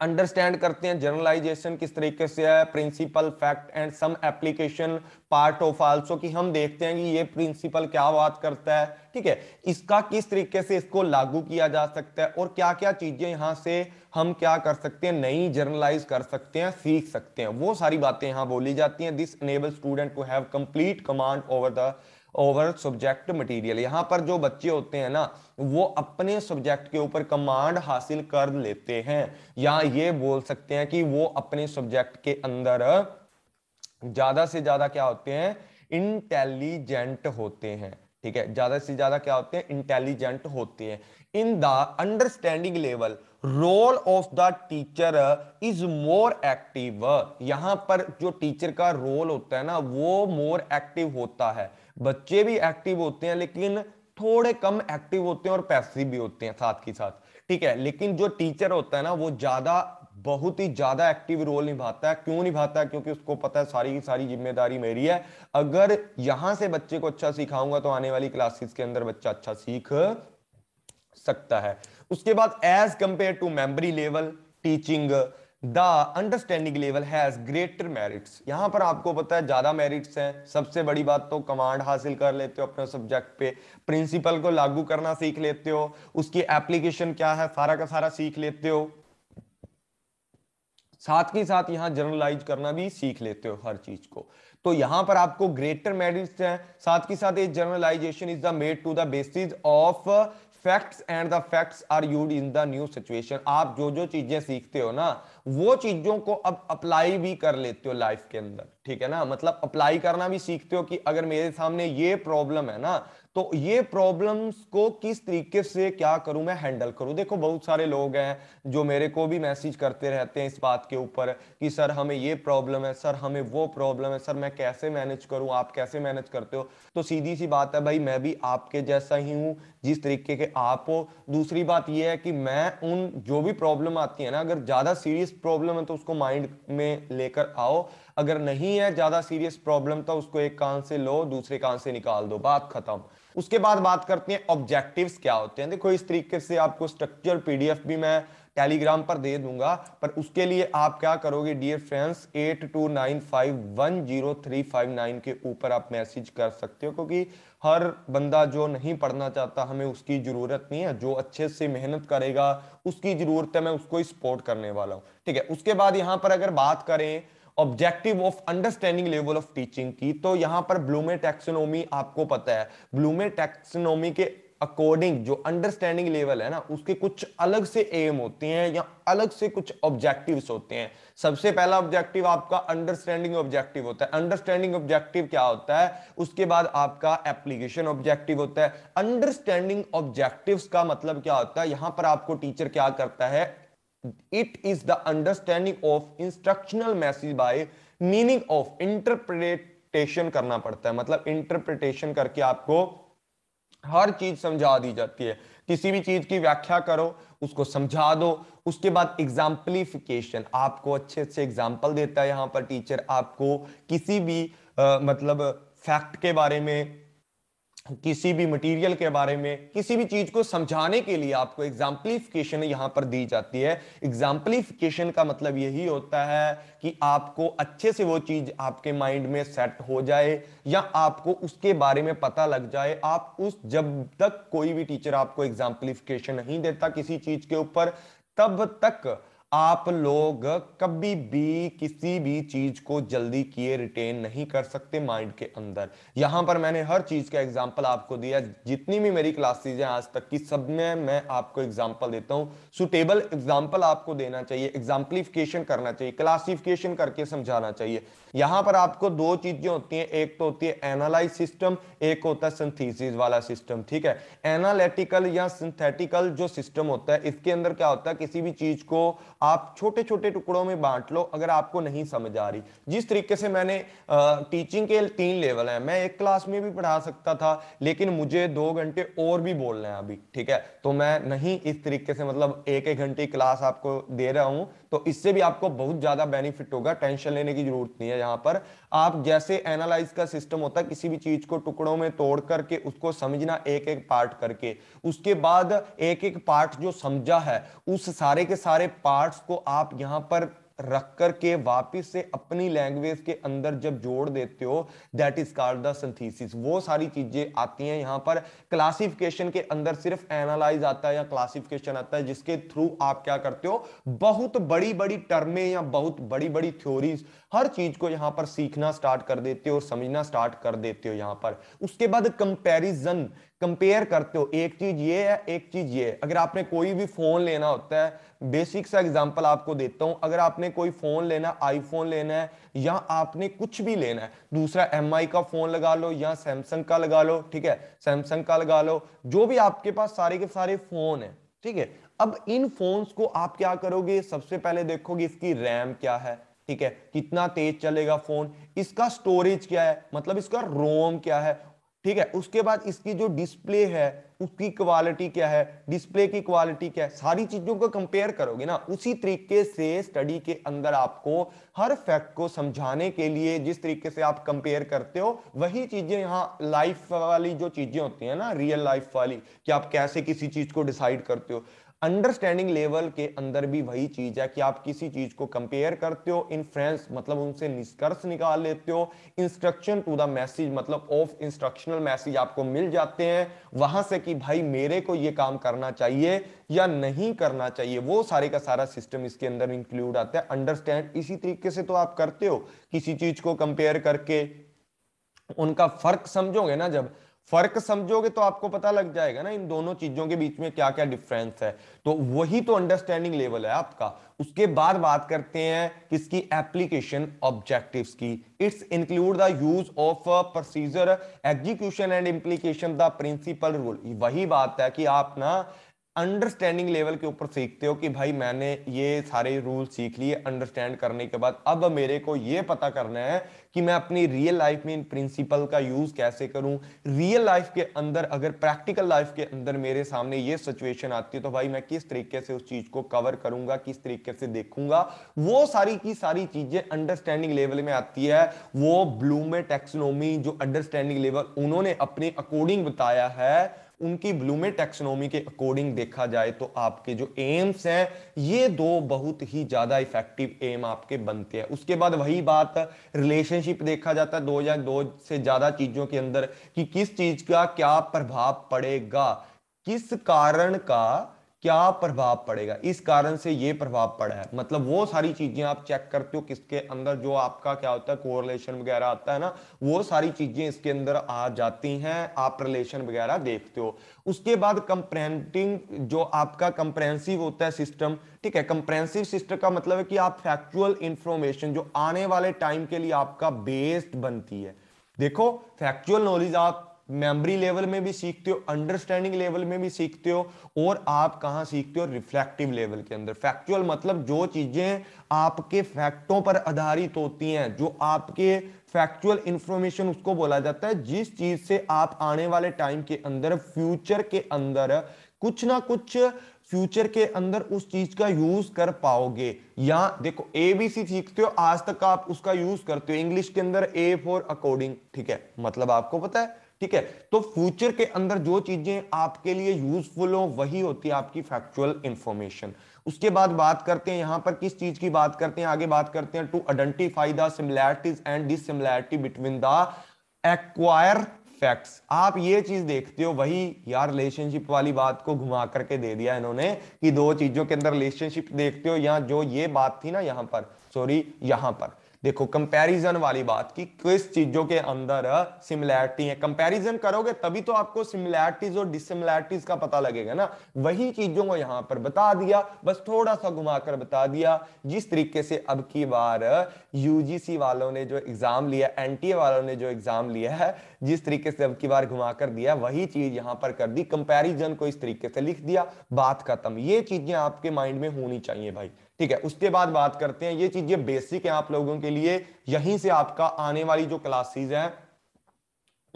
अंडरस्टैंड करते हैं जर्नलाइजेशन किस तरीके से है principle fact and some application part of also कि हम देखते हैं कि ये प्रिंसिपल क्या बात करता है ठीक है इसका किस तरीके से इसको लागू किया जा सकता है और क्या क्या चीजें यहाँ से हम क्या कर सकते हैं नई जर्नलाइज कर सकते हैं सीख सकते हैं वो सारी बातें यहाँ बोली जाती हैं this enable student to have complete command over the over subject material यहाँ पर जो बच्चे होते हैं ना वो अपने सब्जेक्ट के ऊपर कमांड हासिल कर लेते हैं या ये बोल सकते हैं कि वो अपने सब्जेक्ट के अंदर ज्यादा से ज्यादा क्या होते हैं इंटेलिजेंट होते हैं ठीक है ज्यादा से ज्यादा क्या होते हैं इंटेलिजेंट होते हैं in the understanding level role of the teacher is more active यहां पर जो टीचर का रोल होता है ना वो मोर एक्टिव होता है बच्चे भी एक्टिव होते हैं लेकिन थोड़े कम एक्टिव होते हैं और पैसिव भी होते हैं साथ ही साथ ठीक है लेकिन जो टीचर होता है ना वो ज्यादा बहुत ही ज्यादा एक्टिव रोल निभाता है क्यों निभाता है क्योंकि उसको पता है सारी की सारी जिम्मेदारी मेरी है अगर यहां से बच्चे को अच्छा सिखाऊंगा तो आने वाली क्लासेस के अंदर बच्चा अच्छा सीख सकता है उसके बाद as compare to memory level teaching the understanding level has greater merits यहां पर आपको पता है ज्यादा मेरिट्स हैं सबसे बड़ी बात तो कमांड हासिल कर लेते हो अपने सब्जेक्ट पे प्रिंसिपल को लागू करना सीख लेते हो उसकी एप्लीकेशन क्या है सारा का सारा सीख लेते हो साथ के साथ यहां जर्नलाइज करना भी सीख लेते हो हर चीज को तो यहां पर आपको ग्रेटर मेरिट्स हैं साथ के साथ ये generalisation is the made to the basis of facts and the facts are used in the new situation आप जो जो चीजें सीखते हो ना वो चीजों को अब अप्लाई भी कर लेते हो लाइफ के अंदर ठीक है ना मतलब अप्लाई करना भी सीखते हो कि अगर मेरे सामने ये प्रॉब्लम है ना तो ये प्रॉब्लम्स को किस तरीके से क्या करूं मैं हैंडल करूं देखो बहुत सारे लोग हैं जो मेरे को भी मैसेज करते रहते हैं इस बात के ऊपर कि सर हमें ये प्रॉब्लम है सर हमें वो प्रॉब्लम है सर मैं कैसे मैनेज करूं आप कैसे मैनेज करते हो तो सीधी सी बात है भाई मैं भी आपके जैसा ही हूं जिस तरीके के आप हो दूसरी बात यह है कि मैं उन जो भी प्रॉब्लम आती है ना अगर ज़्यादा सीरियस प्रॉब्लम है तो उसको माइंड में लेकर आओ अगर नहीं है ज़्यादा सीरियस प्रॉब्लम तो उसको एक कान से लो दूसरे कान से निकाल दो बात खत्म उसके बाद बात करते हैं ऑब्जेक्टिव्स क्या होते हैं देखो इस तरीके से आपको स्ट्रक्चर पीडीएफ भी मैं टेलीग्राम पर दे दूंगा पर उसके लिए आप क्या करोगे dear friends eight two nine five one zero three five nine के ऊपर आप मैसेज कर सकते हो क्योंकि हर बंदा जो नहीं पढ़ना चाहता हमें उसकी ज़रूरत नहीं है जो अच्छे से मेहनत करेगा उसकी ज़रूरत है मैं उसको ही सपोर्ट करने वाला हूँ ठीक है उसके बाद यहाँ पर अगर बात करें objective of understanding level of teaching की तो यहां पर ब्लूमे टेक्सोनोमी आपको पता है ब्लूमे टेक्सोनोमी के अकॉर्डिंग जो अंडरस्टैंडिंग लेवल है ना उसके कुछ अलग से एम होते हैं या अलग से कुछ ऑब्जेक्टिव्स होते हैं सबसे पहला ऑब्जेक्टिव आपका अंडरस्टैंडिंग ऑब्जेक्टिव होता है अंडरस्टैंडिंग ऑब्जेक्टिव क्या होता है उसके बाद आपका एप्लीकेशन ऑब्जेक्टिव होता है अंडरस्टैंडिंग ऑब्जेक्टिव्स का मतलब क्या होता है यहां पर आपको टीचर क्या करता है it is the understanding of instructional message by meaning of interpretation करना पड़ता है मतलब interpretation करके आपको हर चीज समझा दी जाती है किसी भी चीज की व्याख्या करो उसको समझा दो उसके बाद एग्जाम्पलिफिकेशन आपको अच्छे अच्छे एग्जाम्पल देता है यहाँ पर टीचर आपको किसी भी आ, मतलब फैक्ट के बारे में किसी भी मटेरियल के बारे में किसी भी चीज को समझाने के लिए आपको एग्जाम्पलीफिकेशन यहां पर दी जाती है एग्जाम्पलीफिकेशन का मतलब यही होता है कि आपको अच्छे से वो चीज आपके माइंड में सेट हो जाए या आपको उसके बारे में पता लग जाए आप उस जब तक कोई भी टीचर आपको एग्जाम्पलीफिकेशन नहीं देता किसी चीज के ऊपर तब तक आप लोग कभी भी किसी भी चीज को जल्दी किए रिटेन नहीं कर सकते माइंड के अंदर यहां पर मैंने हर चीज का एग्जांपल आपको दिया जितनी भी मेरी क्लासेज हैं आज तक की सब में मैं आपको एग्जांपल देता हूं सुटेबल एग्जांपल आपको देना चाहिए एग्जाम्पलीफिकेशन करना चाहिए क्लासिफिकेशन करके समझाना चाहिए यहां पर आपको दो चीजें होती हैं एक तो होती है एनालाइज सिस्टम एक होता है सिंथीसिस वाला सिस्टम ठीक है एनालिटिकल या सिंथेटिकल जो सिस्टम होता है इसके अंदर क्या होता है किसी भी चीज को आप छोटे छोटे टुकड़ों में बांट लो अगर आपको नहीं समझ आ रही जिस तरीके से मैंने आ, टीचिंग के तीन लेवल हैं मैं एक क्लास में भी पढ़ा सकता था लेकिन मुझे दो घंटे और भी बोलना है अभी ठीक है तो मैं नहीं इस तरीके से मतलब एक एक घंटे क्लास आपको दे रहा हूं तो इससे भी आपको बहुत ज्यादा बेनिफिट होगा टेंशन लेने की जरूरत नहीं है यहाँ पर आप जैसे एनालाइज का सिस्टम होता है किसी भी चीज को टुकड़ों में तोड़ करके उसको समझना एक एक पार्ट करके उसके बाद एक एक पार्ट जो समझा है उस सारे के सारे पार्ट्स को आप यहाँ पर रख कर के वापिस से अपनी लैंग्वेज के अंदर जब जोड़ देते हो that is called the synthesis वो सारी चीजें आती हैं यहाँ पर क्लासिफिकेशन के अंदर सिर्फ एनालाइज आता है या क्लासिफिकेशन आता है जिसके थ्रू आप क्या करते हो बहुत बड़ी बड़ी टर्में या बहुत बड़ी बड़ी थ्योरीज हर चीज को यहाँ पर सीखना स्टार्ट कर देते हो और समझना स्टार्ट कर देते हो यहाँ पर उसके बाद कंपैरिजन कंपेयर करते हो एक चीज ये है एक चीज ये है अगर आपने कोई भी फोन लेना होता है बेसिक सा एग्जांपल आपको देता हूं अगर आपने कोई फोन लेना आईफोन लेना है या आपने कुछ भी लेना है दूसरा एम का फोन लगा लो या सैमसंग का लगा लो ठीक है सैमसंग का लगा लो जो भी आपके पास सारे के सारे फोन है ठीक है अब इन फोन्स को आप क्या करोगे सबसे पहले देखोगे इसकी रैम क्या है ठीक है कितना तेज चलेगा फोन इसका स्टोरेज क्या है मतलब इसका रोम क्या है ठीक है उसके बाद इसकी जो डिस्प्ले है उसकी क्वालिटी क्या है डिस्प्ले की क्वालिटी क्या है सारी चीजों को कंपेयर करोगे ना उसी तरीके से स्टडी के अंदर आपको हर फैक्ट को समझाने के लिए जिस तरीके से आप कंपेयर करते हो वही चीजें यहाँ लाइफ वाली जो चीजें होती है ना रियल लाइफ वाली कि आप कैसे किसी चीज को डिसाइड करते हो अंडरस्टैंडिंग लेवल के अंदर भी वही चीज है कि आप किसी चीज को कंपेयर करते हो इन्फ्रेंस मतलब उनसे निष्कर्ष निकाल लेते हो इंस्ट्रक्शन टू द मैसेज मतलब ऑफ इंस्ट्रक्शनल मैसेज आपको मिल जाते हैं वहां से कि भाई मेरे को ये काम करना चाहिए या नहीं करना चाहिए वो सारे का सारा सिस्टम इसके अंदर इंक्लूड आता है अंडरस्टैंड इसी तरीके से तो आप करते हो किसी चीज को कंपेयर करके उनका फर्क समझोगे ना जब फर्क समझोगे तो आपको पता लग जाएगा ना इन दोनों चीजों के बीच में क्या क्या डिफरेंस है तो वही तो अंडरस्टैंडिंग लेवल है आपका उसके बाद बात करते हैं किसकी एप्लीकेशन ऑब्जेक्टिव्स की it's include the use of procedure execution and implication the principle rule वही बात है कि आप ना अंडरस्टैंडिंग लेवल के ऊपर सीखते हो कि भाई मैंने ये सारे रूल सीख लिए अंडरस्टैंड करने के बाद अब मेरे को ये पता करना है कि मैं अपनी रियल लाइफ में इन प्रिंसिपल का यूज कैसे करूं रियल लाइफ के अंदर अगर प्रैक्टिकल लाइफ के अंदर मेरे सामने ये सिचुएशन आती है तो भाई मैं किस तरीके से उस चीज को कवर करूंगा किस तरीके से देखूंगा वो सारी की सारी चीजें अंडरस्टैंडिंग लेवल में आती है वो ब्लूमे टेक्सोनोमी जो अंडरस्टैंडिंग लेवल उन्होंने अपने अकॉर्डिंग बताया है उनकी ब्लूमे टेक्सोनोमी के अकॉर्डिंग देखा जाए तो आपके जो एम्स हैं ये दो बहुत ही ज़्यादा इफेक्टिव एम आपके बनते हैं उसके बाद वही बात रिलेशनशिप देखा जाता है दो या दो से ज़्यादा चीज़ों के अंदर कि किस चीज़ का क्या प्रभाव पड़ेगा किस कारण का क्या प्रभाव पड़ेगा इस कारण से ये प्रभाव पड़ा है मतलब वो सारी चीजें आप चेक करते हो किसके अंदर जो आपका क्या होता है कोरिलेशन वगैरह आता है ना वो सारी चीजें इसके अंदर आ जाती हैं आप रिलेशन वगैरह देखते हो उसके बाद कंप्रेंटिंग जो आपका कंप्रेहेंसिव होता है सिस्टम ठीक है कंप्रेहेंसिव सिस्टम का मतलब है कि आप फैक्चुअल इंफॉर्मेशन जो आने वाले टाइम के लिए आपका बेस्ड बनती है देखो फैक्चुअल नॉलेज आप मेमोरी लेवल में भी सीखते हो अंडरस्टैंडिंग लेवल में भी सीखते हो और आप कहाँ सीखते हो रिफ्लेक्टिव लेवल के अंदर फैक्चुअल मतलब जो चीजें आपके फैक्टों पर आधारित होती हैं जो आपके फैक्चुअल इंफॉर्मेशन उसको बोला जाता है जिस चीज से आप आने वाले टाइम के अंदर फ्यूचर के अंदर कुछ ना कुछ फ्यूचर के अंदर उस चीज का यूज कर पाओगे या देखो एबीसी सीखते हो आज तक आप उसका यूज करते हो इंग्लिश के अंदर ए फॉर अकॉर्डिंग ठीक है मतलब आपको पता है ठीक है तो फ्यूचर के अंदर जो चीजें आपके लिए यूजफुल हो वही होती है आपकी फैक्चुअल इंफॉर्मेशन उसके बाद बात करते हैं यहां पर किस चीज की बात करते हैं आगे बात करते हैं to identify the similarities and dissimilarity between the acquire facts आप ये चीज देखते हो वही यार रिलेशनशिप वाली बात को घुमा करके दे दिया इन्होंने कि दो चीजों के अंदर रिलेशनशिप देखते हो या जो ये बात थी ना यहां पर सॉरी यहां पर देखो कंपैरिजन वाली बात की किस चीजों के अंदर सिमिलैरिटी है कंपैरिजन करोगे तभी तो आपको सिमिलैरिटीज और डिसिमिलैरिटीज का पता लगेगा ना वही चीजों को यहां पर बता दिया बस थोड़ा सा घुमाकर बता दिया जिस तरीके से अब की बार यूजीसी वालों ने जो एग्जाम लिया एनटीए वालों ने जो एग्जाम लिया है जिस तरीके से अब की बार घुमाकर दिया वही चीज यहां पर कर दी कंपेरिजन को इस तरीके से लिख दिया बात खत्म ये चीजें आपके माइंड में होनी चाहिए भाई ठीक है उसके बाद बात करते हैं ये चीजें बेसिक है आप लोगों के लिए यहीं से आपका आने वाली जो क्लासेज है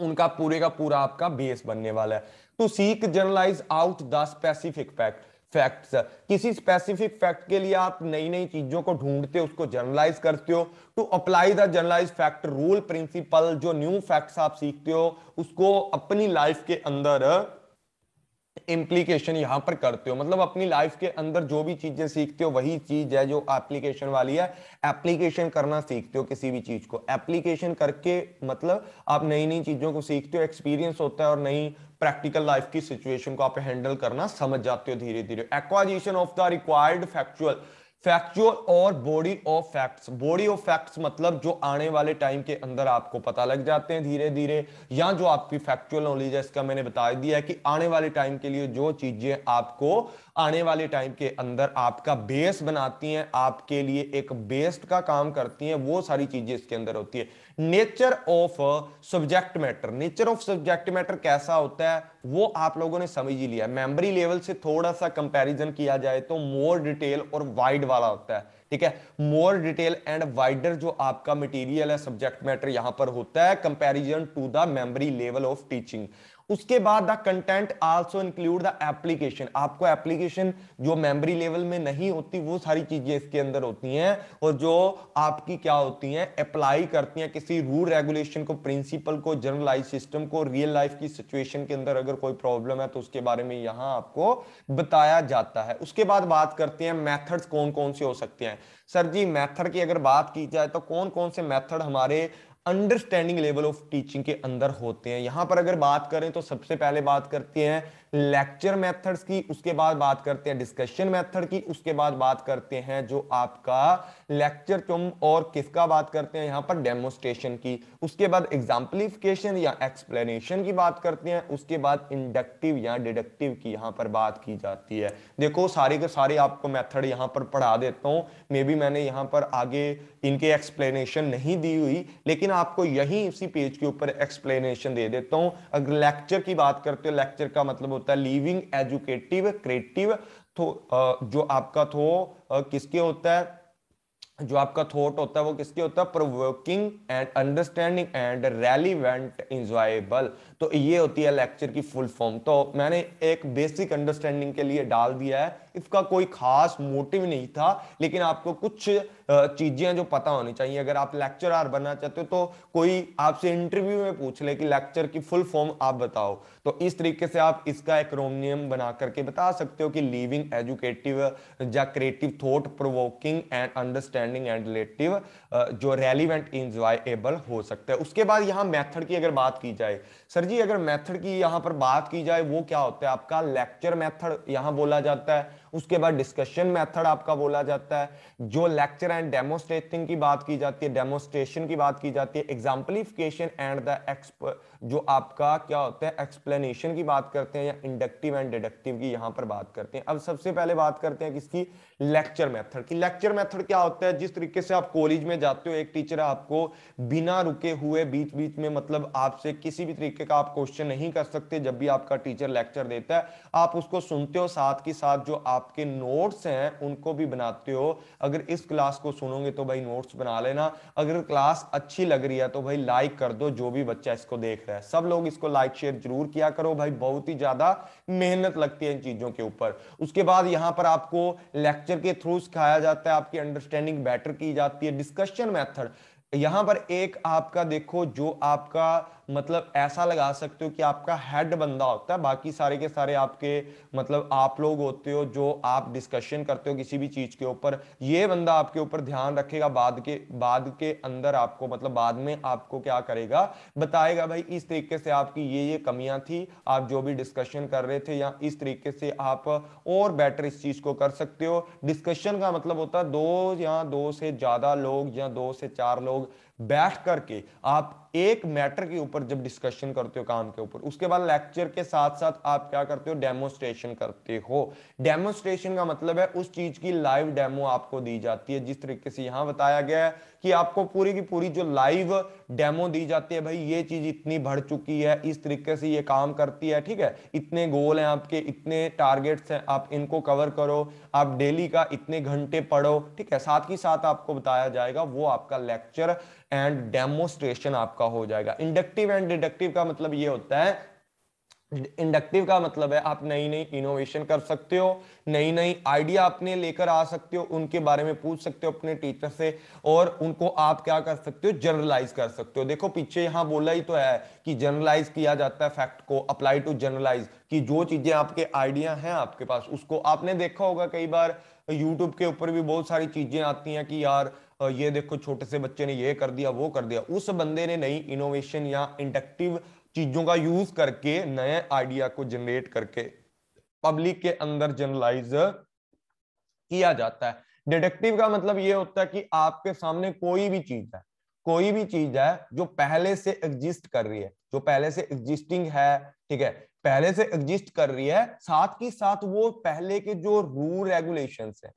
उनका पूरे का पूरा आपका बेस बनने वाला है to seek generalise out the specific fact facts किसी स्पेसिफिक फैक्ट के लिए आप नई नई चीजों को ढूंढते हो उसको जर्नलाइज करते हो to apply the generalise fact rule principle जो न्यू फैक्ट्स आप सीखते हो उसको अपनी लाइफ के अंदर इम्प्लीकेशन यहाँ पर करते हो मतलब अपनी लाइफ के अंदर जो भी चीजें सीखते हो वही चीज है जो एप्लीकेशन वाली है एप्लीकेशन करना सीखते हो किसी भी चीज को एप्लीकेशन करके मतलब आप नई नई चीजों को सीखते हो एक्सपीरियंस होता है और नई प्रैक्टिकल लाइफ की सिचुएशन को आप हैंडल करना समझ जाते हो धीरे धीरे acquisition of the required factual factual और body of facts body of facts मतलब जो आने वाले टाइम के अंदर आपको पता लग जाते हैं धीरे धीरे या जो आपकी फैक्चुअल नॉलेज है इसका मैंने बता दिया है कि आने वाले टाइम के लिए जो चीजें आपको आने वाले टाइम के अंदर आपका बेस बनाती हैं आपके लिए एक बेस्ट का काम करती हैं वो सारी चीजें इसके अंदर होती है nature of subject matter nature of subject matter कैसा होता है वो आप लोगों ने समझ ही लिया मेमोरी लेवल से थोड़ा सा कंपैरिजन किया जाए तो मोर डिटेल और वाइड वाला होता है ठीक है मोर डिटेल एंड वाइडर जो आपका मटेरियल है सब्जेक्ट मैटर यहां पर होता है comparison to the memory level of teaching उसके बाद the content also include the application आपको एप्लीकेशन जो मेमोरी लेवल में नहीं होती वो सारी चीजें इसके अंदर होती हैं और जो आपकी क्या होती हैं अप्लाई करती हैं किसी रूल रेगुलेशन को प्रिंसिपल को जनरलाइज सिस्टम को रियल लाइफ की सिचुएशन के अंदर अगर कोई प्रॉब्लम है तो उसके बारे में यहां आपको बताया जाता है उसके बाद बात करते हैं मैथड्स कौन कौन से हो सकते हैं सर जी मैथड की अगर बात की जाए तो कौन कौन से मैथड हमारे अंडरस्टैंडिंग लेवल ऑफ टीचिंग के अंदर होते हैं यहां पर अगर बात करें तो सबसे पहले बात करते हैं लेक्चर मेथड्स की उसके बाद बात करते हैं डिस्कशन मेथड की उसके बाद बात करते हैं जो आपका लेक्चर तुम और किसका बात करते हैं यहां पर डेमोस्ट्रेशन की उसके बाद एग्जाम्पलिफिकेशन या एक्सप्लेनेशन की बात करते हैं उसके बाद इंडक्टिव या डिडक्टिव की यहां पर बात की जाती है देखो सारे के सारे आपको मेथड यहां पर पढ़ा देता हूँ मे बी मैंने यहां पर आगे इनके एक्सप्लेनेशन नहीं दी हुई लेकिन आपको यही इसी पेज के ऊपर एक्सप्लेनेशन दे देता हूं अगर लेक्चर की बात करते हो लेक्चर का मतलब होता है लिविंग एजुकेटिव क्रिएटिव तो जो आपका थो किसके होता है जो आपका थॉट होता है वो किसके होता है provoking and understanding and relevant enjoyable तो ये होती है लेक्चर की फुल फॉर्म तो मैंने एक बेसिक अंडरस्टैंडिंग के लिए डाल दिया है इसका कोई खास मोटिव नहीं था लेकिन आपको कुछ चीजें जो पता होनी चाहिए अगर आप लेक्चरर बनना चाहते हो तो कोई आपसे इंटरव्यू में पूछ ले कि लेक्चर की फुल फॉर्म आप बताओ तो इस तरीके से आप इसका एक रोमनियम बना करके बता सकते हो कि लिविंग एजुकेटिव या creative thought provoking and understanding and relative जो रेलिवेंट इंजॉयबल हो सकता है उसके बाद यहाँ मैथड की अगर बात की जाए सर जी अगर मेथड की यहाँ पर बात की जाए वो क्या होता है आपका लेक्चर मेथड यहाँ बोला जाता है उसके बाद डिस्कशन मेथड आपका बोला जाता है जो लेक्चर एंड डेमोस्ट्रेटिंग की बात की जाती है डेमोस्ट्रेशन की बात की जाती है एग्जाम्पलिफिकेशन एंड द एक्सप जो आपका क्या होता है एक्सप्लेनेशन की बात करते हैं या इंडक्टिव एंड डिडक्टिव की यहाँ पर बात करते हैं अब सबसे पहले बात करते हैं किसकी लेक्चर मेथड की लेक्चर मेथड क्या होता है जिस तरीके से आप कॉलेज में जाते हो एक टीचर आपको बिना रुके हुए बीच बीच में मतलब आपसे किसी भी तरीके का आप क्वेश्चन नहीं कर सकते जब भी आपका टीचर लेक्चर देता है आप उसको सुनते हो साथ के साथ जो आप आपके नोट्स हैं उनको भी बनाते हो अगर इस क्लास को सुनोगे तो भाई नोट्स बना लेना अगर क्लास अच्छी लग रही है तो भाई लाइक कर दो जो भी बच्चा इसको देख रहा है सब लोग इसको लाइक शेयर जरूर किया करो भाई बहुत ही ज्यादा मेहनत लगती है इन चीजों के ऊपर उसके बाद यहाँ पर आपको लेक्चर के थ्रू सिखाया जाता है आपकी अंडरस्टैंडिंग बेटर की जाती है डिस्कशन मैथड यहां पर एक आपका देखो जो आपका मतलब ऐसा लगा सकते हो कि आपका हेड बंदा होता है बाकी सारे के सारे आपके मतलब आप लोग होते हो जो आप डिस्कशन करते हो किसी भी चीज के ऊपर ये बंदा आपके ऊपर ध्यान रखेगा बाद के बाद के अंदर आपको मतलब बाद में आपको क्या करेगा बताएगा भाई इस तरीके से आपकी ये ये कमियां थी आप जो भी डिस्कशन कर रहे थे या इस तरीके से आप और बेटर इस चीज को कर सकते हो डिस्कशन का मतलब होता है दो या दो से ज्यादा लोग या दो से चार लोग बैठ करके आप एक मैटर के ऊपर जब डिस्कशन करते हो काम के ऊपर उसके बाद लेक्चर के साथ साथ आप क्या करते हो डेमोस्ट्रेशन करते हो डेमोस्ट्रेशन का मतलब है उस चीज की लाइव डेमो आपको दी जाती है जिस तरीके से यहां बताया गया है कि आपको पूरी की पूरी जो लाइव डेमो दी जाती है भाई ये चीज इतनी बढ़ चुकी है इस तरीके से ये काम करती है ठीक है इतने गोल हैं आपके इतने टारगेट्स हैं आप इनको कवर करो आप डेली का इतने घंटे पढ़ो ठीक है साथ ही साथ आपको बताया जाएगा वो आपका लेक्चर एंड डेमोस्ट्रेशन आप आपका हो जाएगा इंडक्टिव एंड डिडक्टिव का मतलब ये होता है इंडक्टिव का मतलब है आप नई नई इनोवेशन कर सकते हो नई नई आइडिया अपने लेकर आ सकते हो उनके बारे में पूछ सकते हो अपने टीचर से और उनको आप क्या कर सकते हो जनरलाइज कर सकते हो देखो पीछे यहां बोला ही तो है कि जनरलाइज किया जाता है फैक्ट को अप्लाई टू जनरलाइज कि जो चीजें आपके आइडिया हैं आपके पास उसको आपने देखा होगा कई बार यूट्यूब के ऊपर भी बहुत सारी चीजें आती हैं कि यार ये देखो छोटे से बच्चे ने ये कर दिया वो कर दिया उस बंदे ने नई इनोवेशन या इंडक्टिव चीजों का यूज करके नए आइडिया को जनरेट करके पब्लिक के अंदर जनरलाइज किया जाता है डिडक्टिव का मतलब ये होता है कि आपके सामने कोई भी चीज है कोई भी चीज है जो पहले से एग्जिस्ट कर रही है जो पहले से एग्जिस्टिंग है ठीक है पहले से एग्जिस्ट कर रही है साथ ही साथ वो पहले के जो रूल रेगुलेशन है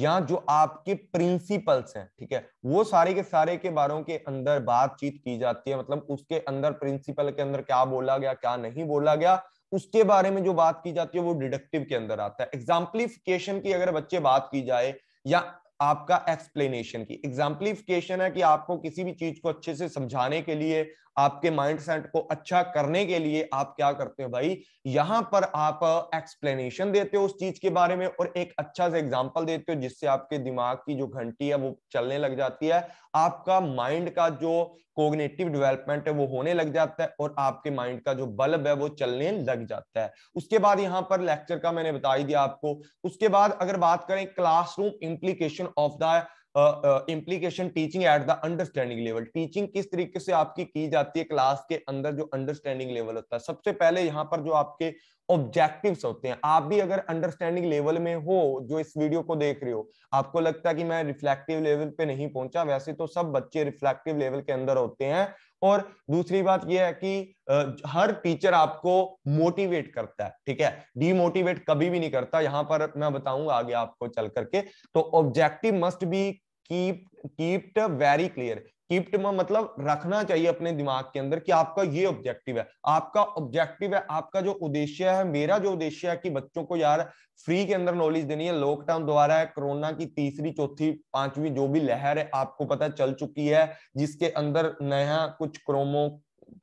या जो आपके प्रिंसिपल्स हैं ठीक है वो सारे के सारे के बारों के अंदर बातचीत की जाती है मतलब उसके अंदर प्रिंसिपल के अंदर क्या बोला गया क्या नहीं बोला गया उसके बारे में जो बात की जाती है वो डिडक्टिव के अंदर आता है एग्जाम्पलीफिकेशन की अगर बच्चे बात की जाए या आपका एक्सप्लेनेशन की एग्जाम्पलीफिकेशन है कि आपको किसी भी चीज को अच्छे से समझाने के लिए आपके माइंडसेट को अच्छा करने के लिए आप क्या करते हो भाई यहां पर आप एक्सप्लेनेशन देते हो उस चीज के बारे में और एक अच्छा से एग्जाम्पल देते हो जिससे आपके दिमाग की जो घंटी है वो चलने लग जाती है आपका माइंड का जो कोग्नेटिव डेवलपमेंट है वो होने लग जाता है और आपके माइंड का जो बल्ब है वो चलने लग जाता है उसके बाद यहाँ पर लेक्चर का मैंने बता ही दिया आपको उसके बाद अगर बात करें classroom implication of the implication teaching at the understanding level teaching किस तरीके से आपकी की जाती है क्लास के अंदर जो अंडरस्टैंडिंग लेवल होता है सबसे पहले यहाँ पर जो आपके ऑब्जेक्टिव्स होते हैं आप भी अगर अंडरस्टैंडिंग लेवल में हो जो इस वीडियो को देख रहे हो आपको लगता है कि मैं रिफ्लेक्टिव लेवल पे नहीं पहुंचा वैसे तो सब बच्चे रिफ्लेक्टिव लेवल के अंदर होते हैं और दूसरी बात यह है कि हर टीचर आपको मोटिवेट करता है ठीक है डीमोटिवेट कभी भी नहीं करता यहां पर मैं बताऊंगा आगे आपको चल करके तो objective must be keep kept very clear kept में मतलब रखना चाहिए अपने दिमाग के अंदर कि आपका ये ऑब्जेक्टिव है आपका ऑब्जेक्टिव है आपका जो उद्देश्य है मेरा जो उद्देश्य है कि बच्चों को यार फ्री के अंदर नॉलेज देनी है लॉकडाउन द्वारा है कोरोना की तीसरी चौथी पांचवी जो भी लहर है आपको पता चल चुकी है जिसके अंदर नया कुछ क्रोमो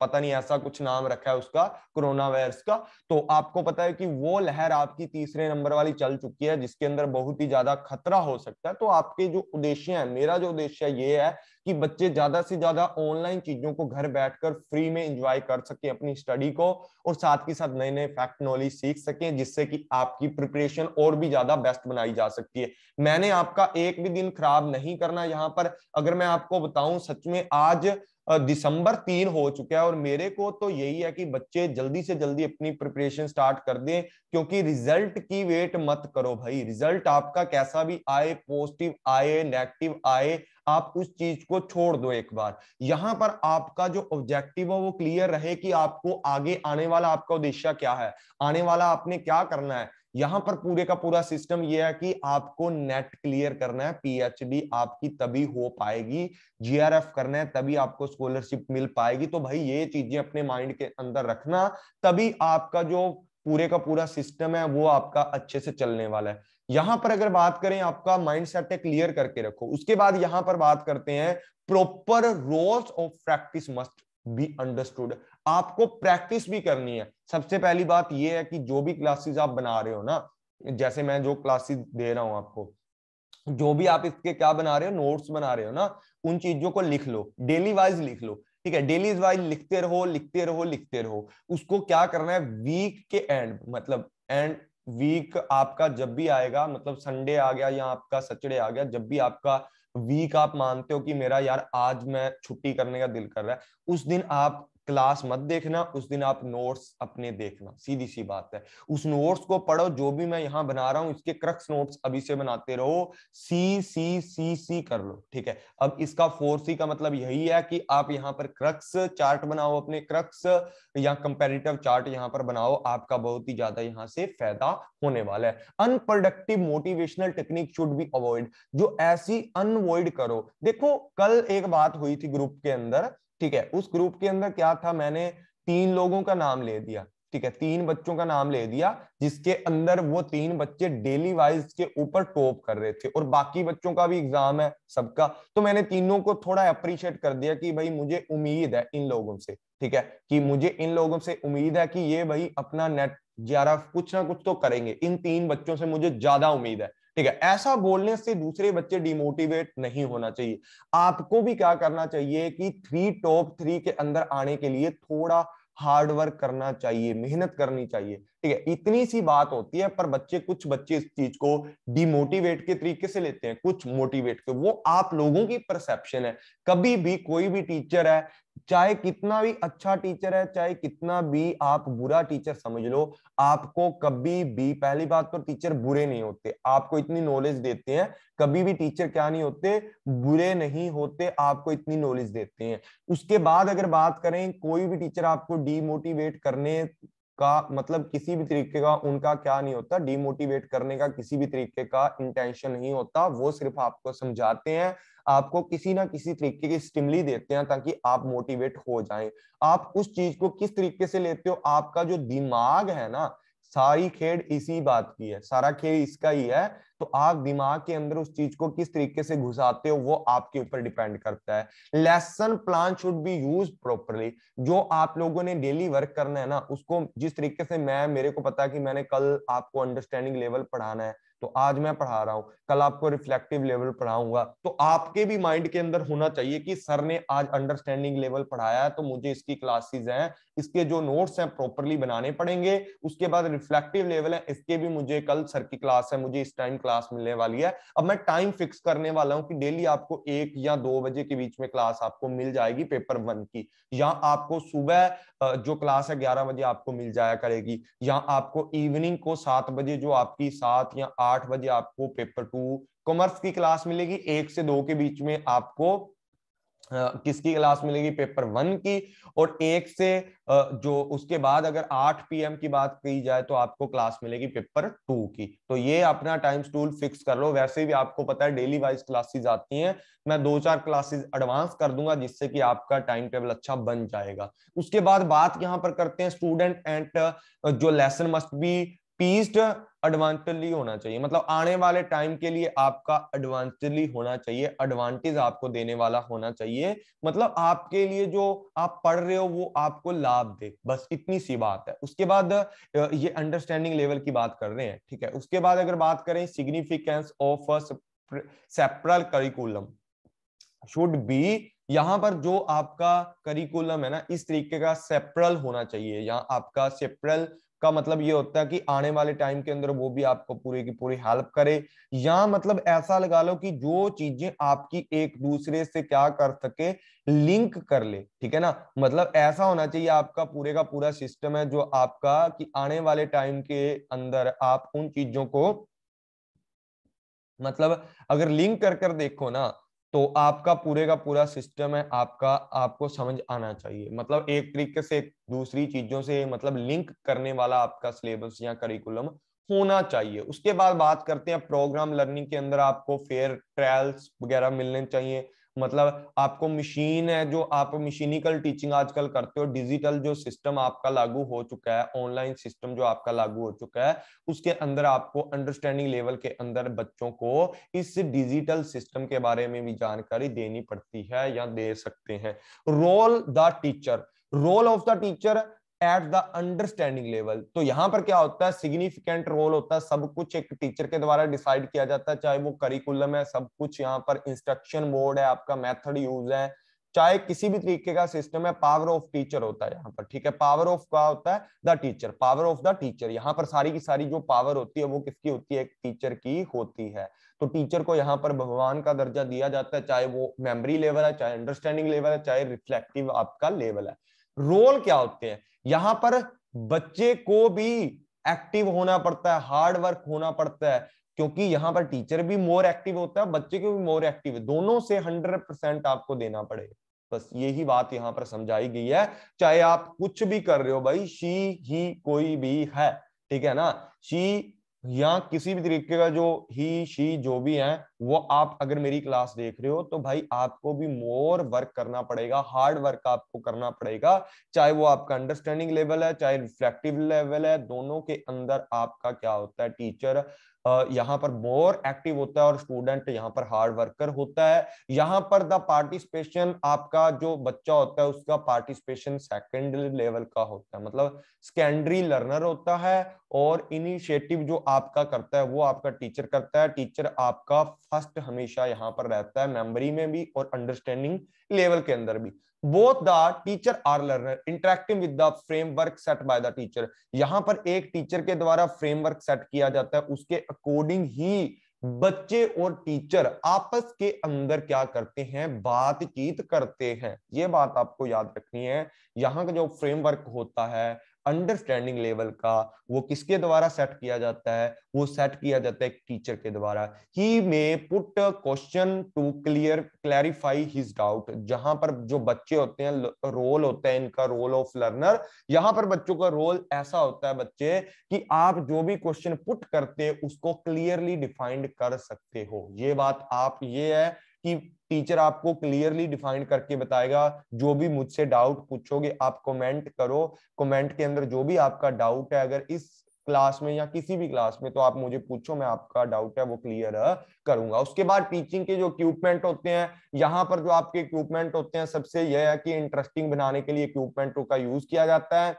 पता नहीं ऐसा कुछ नाम रखा है उसका कोरोना वायरस का तो आपको पता है कि वो लहर आपकी तीसरे नंबर वाली चल चुकी है जिसके अंदर बहुत ही ज्यादा खतरा हो सकता है तो आपके जो उद्देश्य है मेरा जो उद्देश्य ये है कि बच्चे ज्यादा से ज्यादा ऑनलाइन चीजों को घर बैठकर फ्री में एंजॉय कर सके अपनी स्टडी को और साथ ही साथ नए नए फैक्ट नॉलेज सीख सके जिससे कि आपकी प्रिपरेशन और भी ज्यादा बेस्ट बनाई जा सकती है मैंने आपका एक भी दिन खराब नहीं करना यहाँ पर अगर मैं आपको बताऊं सच में आज दिसंबर तीन हो चुका है और मेरे को तो यही है कि बच्चे जल्दी से जल्दी अपनी प्रिपरेशन स्टार्ट कर दें क्योंकि रिजल्ट की वेट मत करो भाई रिजल्ट आपका कैसा भी आए पॉजिटिव आए नेगेटिव आए आप उस चीज को छोड़ दो एक बार यहां पर आपका जो ऑब्जेक्टिव है वो क्लियर रहे कि आपको आगे आने वाला आपका उद्देश्य क्या है आने वाला आपने क्या करना है यहां पर पूरे का पूरा सिस्टम यह है कि आपको नेट क्लियर करना है पीएचडी आपकी तभी हो पाएगी जीआरएफ करना है तभी आपको स्कॉलरशिप मिल पाएगी तो भाई ये चीजें अपने माइंड के अंदर रखना तभी आपका जो पूरे का पूरा सिस्टम है वो आपका अच्छे से चलने वाला है यहां पर अगर बात करें आपका माइंड सेट है क्लियर करके रखो उसके बाद यहां पर बात करते हैं proper roles of practice must be understood आपको प्रैक्टिस भी करनी है सबसे पहली बात यह है कि जो भी क्लासेस आप बना रहे हो ना जैसे मैं जो क्लासेस दे रहा हूं आपको जो भी आप इसके क्या बना रहे हो नोट्स बना रहे हो ना उन चीजों को लिख लो डेली वाइज लिख लो ठीक है डेली वाइज लिखते रहो लिखते रहो लिखते रहो उसको क्या करना है वीक के एंड मतलब एंड वीक आपका जब भी आएगा मतलब संडे आ गया या आपका सैटरडे आ गया जब भी आपका वीक आप मानते हो कि मेरा यार आज मैं छुट्टी करने का दिल कर रहा है उस दिन आप क्लास मत देखना उस दिन आप नोट्स अपने देखना सीधी सी बात है उस नोट्स को पढ़ो जो भी मैं यहाँ बना रहा हूं इसके क्रक्स नोट्स अभी से बनाते रहो सी सी सी सी कर लो ठीक है अब इसका फोर सी का मतलब यही है कि आप यहाँ पर क्रक्स चार्ट बनाओ अपने क्रक्स या कंपेरेटिव चार्ट यहाँ पर बनाओ आपका बहुत ही ज्यादा यहाँ से फायदा होने वाला है unproductive motivational technique should be avoid जो ऐसी अनवॉइड करो देखो कल एक बात हुई थी ग्रुप के अंदर ठीक है उस ग्रुप के अंदर क्या था मैंने तीन लोगों का नाम ले दिया ठीक है तीन बच्चों का नाम ले दिया जिसके अंदर वो तीन बच्चे डेली वाइज के ऊपर टॉप कर रहे थे और बाकी बच्चों का भी एग्जाम है सबका तो मैंने तीनों को थोड़ा अप्रिशिएट कर दिया कि भाई मुझे उम्मीद है इन लोगों से ठीक है कि मुझे इन लोगों से उम्मीद है कि ये भाई अपना नेट ग्यारह कुछ ना कुछ तो करेंगे इन तीन बच्चों से मुझे ज्यादा उम्मीद है ठीक है ऐसा बोलने से दूसरे बच्चे डिमोटिवेट नहीं होना चाहिए आपको भी क्या करना चाहिए कि थ्री टॉप थ्री के अंदर आने के लिए थोड़ा हार्डवर्क करना चाहिए मेहनत करनी चाहिए ठीक है इतनी सी बात होती है पर बच्चे कुछ बच्चे इस चीज को डिमोटिवेट के तरीके से लेते हैं कुछ मोटिवेट के वो आप लोगों की परसेप्शन है कभी भी कोई भी टीचर है चाहे कितना भी अच्छा टीचर है चाहे कितना भी आप बुरा टीचर समझ लो आपको कभी भी पहली बात तो टीचर बुरे नहीं होते आपको इतनी नॉलेज देते हैं कभी भी टीचर क्या नहीं होते बुरे नहीं होते आपको इतनी नॉलेज देते हैं उसके बाद अगर बात करें कोई भी टीचर आपको डीमोटिवेट करने का मतलब किसी भी तरीके का उनका क्या नहीं होता डिमोटिवेट करने का किसी भी तरीके का इंटेंशन नहीं होता वो सिर्फ आपको समझाते हैं आपको किसी ना किसी तरीके की स्टिमली देते हैं ताकि आप मोटिवेट हो जाएं आप उस चीज को किस तरीके से लेते हो आपका जो दिमाग है ना सारी खेड़ इसी बात की है सारा खेल इसका ही है तो आप दिमाग के अंदर उस चीज को किस तरीके से घुसाते हो वो आपके ऊपर डिपेंड करता है lesson plan should be use properly जो आप लोगों ने डेली वर्क करना है ना उसको जिस तरीके से मैं मेरे को पता है कि मैंने कल आपको अंडरस्टैंडिंग लेवल पढ़ाना है तो आज मैं पढ़ा रहा हूँ कल आपको रिफ्लेक्टिव लेवल पढ़ाऊंगा तो आपके भी माइंड के अंदर होना चाहिए कि सर ने आज अंडरस्टैंडिंग लेवल पढ़ाया है तो मुझे इसकी क्लासेस हैं इसके जो नोट्स हैं प्रॉपरली बनाने पड़ेंगे उसके बाद रिफ्लेक्टिव लेवल है इसके भी मुझे कल सर की क्लास है मुझे इस टाइम क्लास मिलने वाली है अब मैं टाइम फिक्स करने वाला हूँ कि डेली आपको एक या दो बजे के बीच में क्लास आपको मिल जाएगी पेपर वन की या आपको सुबह जो क्लास है ग्यारह बजे आपको मिल जाया करेगी या आपको इवनिंग को सात बजे जो आपकी सात या आठ बजे आपको पेपर टू कॉमर्स की क्लास मिलेगी एक से दो के बीच में आपको किसकी क्लास मिलेगी पेपर वन की और एक से जो उसके बाद अगर आठ पीएम की बात की जाए तो आपको क्लास मिलेगी पेपर टू की तो ये अपना टाइम स्टूल फिक्स कर लो वैसे भी आपको पता है डेली वाइज क्लासेस आती हैं मैं दो चार क्लासेस एडवांस कर दूंगा जिससे कि आपका टाइम टेबल अच्छा बन जाएगा उसके बाद बात यहाँ पर करते हैं स्टूडेंट एंड जो lesson must be paced advancedly होना चाहिए मतलब आने वाले टाइम के लिए आपका एडवांटली होना चाहिए एडवांटेज आपको देने वाला होना चाहिए मतलब आपके लिए जो आप पढ़ रहे हो वो आपको लाभ दे बस इतनी सी बात है उसके बाद ये अंडरस्टैंडिंग लेवल की बात कर रहे हैं ठीक है उसके बाद अगर बात करें significance of spiral curriculum should be यहां पर जो आपका करिकुलम है ना इस तरीके का सेपरल होना चाहिए यहाँ आपका सेपरल का मतलब ये होता है कि आने वाले टाइम के अंदर वो भी आपको पूरी की पूरी हेल्प करे या मतलब ऐसा लगा लो कि जो चीजें आपकी एक दूसरे से क्या कर सके लिंक कर ले ठीक है ना मतलब ऐसा होना चाहिए आपका पूरे का पूरा सिस्टम है जो आपका कि आने वाले टाइम के अंदर आप उन चीजों को मतलब अगर लिंक कर कर देखो ना तो आपका पूरे का पूरा सिस्टम है आपका आपको समझ आना चाहिए मतलब एक तरीके से दूसरी चीजों से मतलब लिंक करने वाला आपका सिलेबस या करिकुलम होना चाहिए उसके बाद बात करते हैं प्रोग्राम लर्निंग के अंदर आपको फेयर ट्रायल्स वगैरह मिलने चाहिए मतलब आपको मशीन है जो आप मशीनिकल टीचिंग आजकल करते हो डिजिटल जो सिस्टम आपका लागू हो चुका है ऑनलाइन सिस्टम जो आपका लागू हो चुका है उसके अंदर आपको अंडरस्टैंडिंग लेवल के अंदर बच्चों को इस डिजिटल सिस्टम के बारे में भी जानकारी देनी पड़ती है या दे सकते हैं role the teacher role of the teacher at the understanding level तो यहाँ पर क्या होता है सिग्निफिकेंट रोल होता है सब कुछ एक टीचर के द्वारा डिसाइड किया जाता है चाहे वो करिकुलम है सब कुछ यहाँ पर इंस्ट्रक्शन बोर्ड है आपका मेथड यूज है चाहे किसी भी तरीके का सिस्टम है पावर ऑफ टीचर होता है यहाँ पर ठीक है पावर ऑफ का होता है the teacher power of the teacher यहाँ पर सारी की सारी जो पावर होती है वो किसकी होती है एक टीचर की होती है तो टीचर को यहाँ पर भगवान का दर्जा दिया जाता है चाहे वो मेमोरी लेवल है चाहे अंडरस्टैंडिंग लेवल है चाहे रिफ्लेक्टिव आपका लेवल है रोल क्या होते हैं यहां पर बच्चे को भी एक्टिव होना पड़ता है हार्ड वर्क होना पड़ता है क्योंकि यहां पर टीचर भी मोर एक्टिव होता है बच्चे को भी मोर एक्टिव है दोनों से हंड्रेड परसेंट आपको देना पड़ेगा बस यही बात यहाँ पर समझाई गई है चाहे आप कुछ भी कर रहे हो भाई शी ही कोई भी है ठीक है ना शी या किसी भी तरीके का जो ही शी जो भी है वो आप अगर मेरी क्लास देख रहे हो तो भाई आपको भी मोर वर्क करना पड़ेगा हार्ड वर्क आपको करना पड़ेगा चाहे वो आपका अंडरस्टैंडिंग लेवल है चाहे रिफ्लेक्टिव लेवल है दोनों के अंदर आपका क्या होता है टीचर यहाँ पर मोर एक्टिव होता है और स्टूडेंट यहाँ पर हार्ड वर्कर होता है यहाँ पर द पार्टिसिपेशन आपका जो बच्चा होता है उसका पार्टिसिपेशन सेकेंड लेवल का होता है मतलब सेकेंडरी लर्नर होता है और इनिशिएटिव जो आपका करता है वो आपका टीचर करता है टीचर आपका फर्स्ट हमेशा यहाँ पर रहता है मेमोरी में भी और अंडरस्टैंडिंग लेवल के अंदर भी both the teacher are learner interactive with the framework set by the teacher यहाँ पर एक टीचर के द्वारा फ्रेमवर्क सेट किया जाता है उसके अकॉर्डिंग ही बच्चे और टीचर आपस के अंदर क्या करते हैं बातचीत करते हैं ये बात आपको याद रखनी है यहाँ का जो फ्रेमवर्क होता है अंडरस्टैंडिंग लेवल का वो किसके द्वारा सेट किया जाता है वो सेट किया जाता है टीचर के द्वारा ही may put question to clear clarify his doubt जहां पर जो बच्चे होते हैं रोल होता है इनका रोल ऑफ लर्नर यहां पर बच्चों का रोल ऐसा होता है बच्चे कि आप जो भी क्वेश्चन पुट करते उसको क्लियरली डिफाइंड कर सकते हो ये बात आप ये है कि टीचर आपको क्लियरली डिफाइन करके बताएगा जो भी मुझसे डाउट पूछोगे आप कमेंट करो कमेंट के अंदर जो भी आपका डाउट है अगर इस क्लास में या किसी भी क्लास में तो आप मुझे पूछो मैं आपका डाउट है वो क्लियर करूंगा उसके बाद टीचिंग के जो इक्विपमेंट होते हैं यहाँ पर जो आपके इक्विपमेंट होते हैं सबसे यह है कि इंटरेस्टिंग बनाने के लिए इक्विपमेंटों का यूज किया जाता है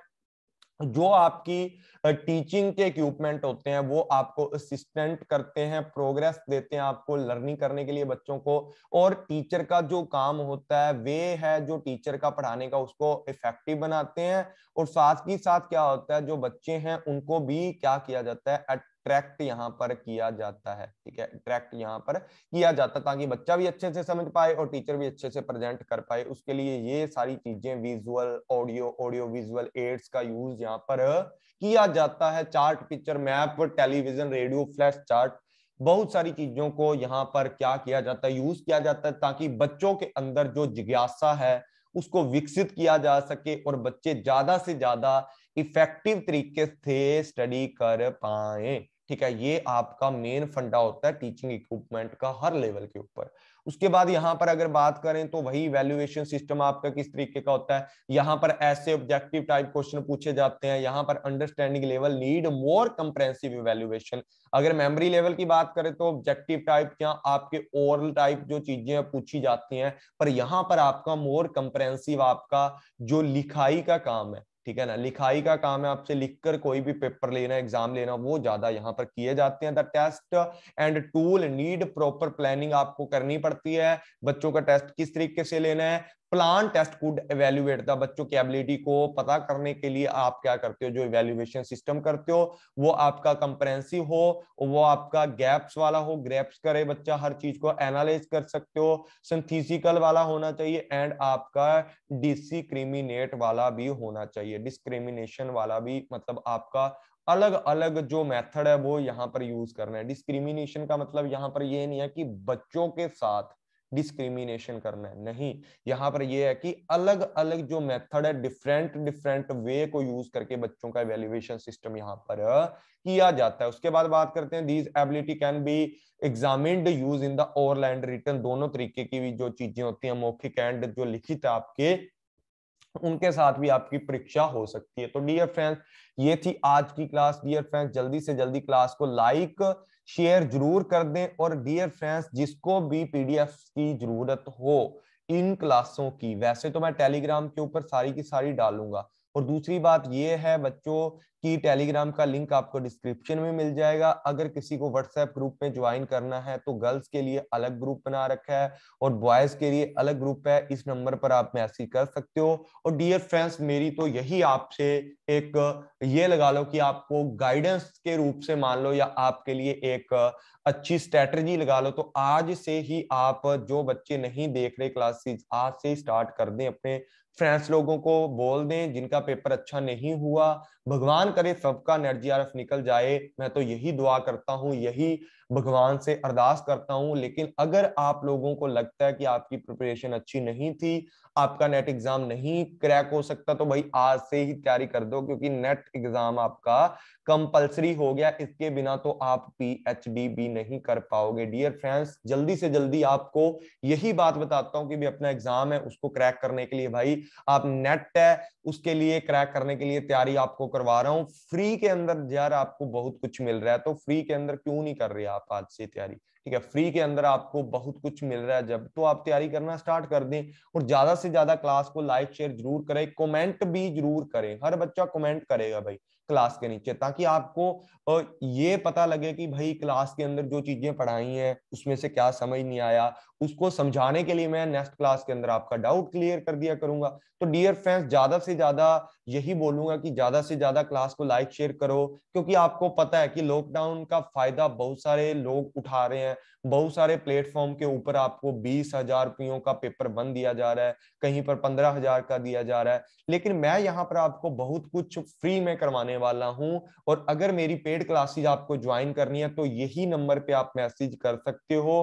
जो आपकी टीचिंग के इक्विपमेंट होते हैं वो आपको असिस्टेंट करते हैं प्रोग्रेस देते हैं आपको लर्निंग करने के लिए बच्चों को और टीचर का जो काम होता है वे है जो टीचर का पढ़ाने का उसको इफेक्टिव बनाते हैं और साथ ही साथ क्या होता है जो बच्चे हैं उनको भी क्या किया जाता है एट ट्रैक्ट यहाँ पर किया जाता है ठीक है ट्रैक्ट यहाँ पर किया जाता है ताकि बच्चा भी अच्छे से समझ पाए और टीचर भी अच्छे से प्रेजेंट कर पाए उसके लिए ये सारी चीजें visual audio audio visual aids का यूज यहाँ पर किया जाता है chart picture map television radio flash chart बहुत सारी चीजों को यहाँ पर क्या किया जाता है यूज किया जाता है ताकि बच्चों के अंदर जो जिज्ञासा है उसको विकसित किया जा सके और बच्चे ज्यादा से ज्यादा इफेक्टिव तरीके से स्टडी कर पाए ठीक है ये आपका मेन फंडा होता है टीचिंग इक्विपमेंट का हर लेवल के ऊपर उसके बाद यहाँ पर अगर बात करें तो वही वैल्यूएशन सिस्टम आपका किस तरीके का होता है यहाँ पर ऐसे ऑब्जेक्टिव टाइप क्वेश्चन पूछे जाते हैं यहाँ पर understanding level need more comprehensive evaluation अगर मेमोरी लेवल की बात करें तो ऑब्जेक्टिव टाइप या आपके ओरल टाइप जो चीजें पूछी जाती हैं पर यहाँ पर आपका मोर कंप्रेहेंसिव आपका जो लिखाई का काम है ठीक है ना लिखाई का काम है आपसे लिखकर कोई भी पेपर लेना एग्जाम लेना वो ज्यादा यहाँ पर किए जाते हैं the test and tool need proper planning आपको करनी पड़ती है बच्चों का टेस्ट किस तरीके से लेना है प्लान टेस्ट कुड एवेल्युएट था बच्चों की एबिलिटी को पता करने के लिए आप क्या करते हो जो एवेल्युएशन सिस्टम करते हो वो आपका कंप्रेंसिव हो वो आपका गैप्स वाला हो ग्रैप्स करे बच्चा हर चीज को एनालाइज कर सकते हो सिंथीसिकल वाला होना चाहिए एंड आपका डिसिक्रिमिनेट वाला भी होना चाहिए डिस्क्रिमिनेशन वाला भी मतलब आपका अलग अलग जो मेथड है वो यहाँ पर यूज करना है डिस्क्रिमिनेशन का मतलब यहाँ पर ये नहीं है कि बच्चों के साथ डिस्क्रिमिनेशन करना है नहीं यहाँ पर यह है कि अलग अलग जो मेथड है डिफरेंट डिफरेंट वे को यूज करके बच्चों का एवेल्युएशन सिस्टम यहाँ पर किया जाता है उसके बाद बात करते हैं these ability can be examined use in the oral and written दोनों तरीके की भी जो चीजें होती हैं मौखिक एंड जो लिखित है आपके उनके साथ भी आपकी परीक्षा हो सकती है तो डियर फ्रेंड्स ये थी आज की क्लास डियर फ्रेंड्स जल्दी से जल्दी क्लास को लाइक शेयर जरूर कर दें और डियर फ्रेंड्स जिसको भी पीडीएफ की जरूरत हो इन क्लासों की वैसे तो मैं टेलीग्राम के ऊपर सारी की सारी डालूंगा और दूसरी बात यह है बच्चों कि टेलीग्राम का लिंक आपको डिस्क्रिप्शन में मिल जाएगा अगर किसी को व्हाट्सएप ग्रुप में ज्वाइन करना है तो गर्ल्स के लिए अलग ग्रुप बना रखा है और बॉयज के लिए अलग ग्रुप है इस नंबर पर आप मैसेज कर सकते हो और डियर फ्रेंड्स मेरी तो यही आपसे एक ये लगा लो कि आपको गाइडेंस के रूप से मान लो या आपके लिए एक अच्छी स्ट्रेटेजी लगा लो तो आज से ही आप जो बच्चे नहीं देख रहे क्लासेस आज से स्टार्ट कर दें अपने फ्रेंड्स लोगों को बोल दें जिनका पेपर अच्छा नहीं हुआ भगवान करे सबका एनर्जी आरफ निकल जाए मैं तो यही दुआ करता हूँ यही भगवान से अरदास करता हूं लेकिन अगर आप लोगों को लगता है कि आपकी प्रिपरेशन अच्छी नहीं थी आपका नेट एग्जाम नहीं क्रैक हो सकता तो भाई आज से ही तैयारी कर दो क्योंकि नेट एग्जाम आपका कंपलसरी हो गया इसके बिना तो आप पीएचडी भी नहीं कर पाओगे डियर फ्रेंड्स जल्दी से जल्दी आपको यही बात बताता हूं कि भी अपना एग्जाम है उसको क्रैक करने के लिए भाई आप नेट है उसके लिए क्रैक करने के लिए तैयारी आपको करवा रहा हूं फ्री के अंदर यार आपको बहुत कुछ मिल रहा है तो फ्री के अंदर क्यों नहीं कर रहे आप मुलाकात से तैयारी ठीक है फ्री के अंदर आपको बहुत कुछ मिल रहा है जब तो आप तैयारी करना स्टार्ट कर दें और ज्यादा से ज्यादा क्लास को लाइक शेयर जरूर करें कमेंट भी जरूर करें हर बच्चा कमेंट करेगा भाई क्लास के नीचे ताकि आपको ये पता लगे कि भाई क्लास के अंदर जो चीजें पढ़ाई हैं उसमें से क्या समझ नहीं आया उसको समझाने के लिए मैं नेक्स्ट क्लास के अंदर आपका डाउट क्लियर कर दिया करूंगा तो डियर फ्रेंड्स ज्यादा से ज्यादा यही बोलूंगा कि ज्यादा से ज्यादा क्लास को लाइक शेयर करो क्योंकि आपको पता है कि लॉकडाउन का फायदा बहुत सारे लोग उठा रहे हैं बहुत सारे प्लेटफॉर्म के ऊपर आपको बीस हजार रुपयों का पेपर बन दिया जा रहा है कहीं पर पंद्रह हजार का दिया जा रहा है लेकिन मैं यहाँ पर आपको बहुत कुछ फ्री में करवाने वाला हूँ और अगर मेरी पेड क्लासेज आपको ज्वाइन करनी है तो यही नंबर पे आप मैसेज कर सकते हो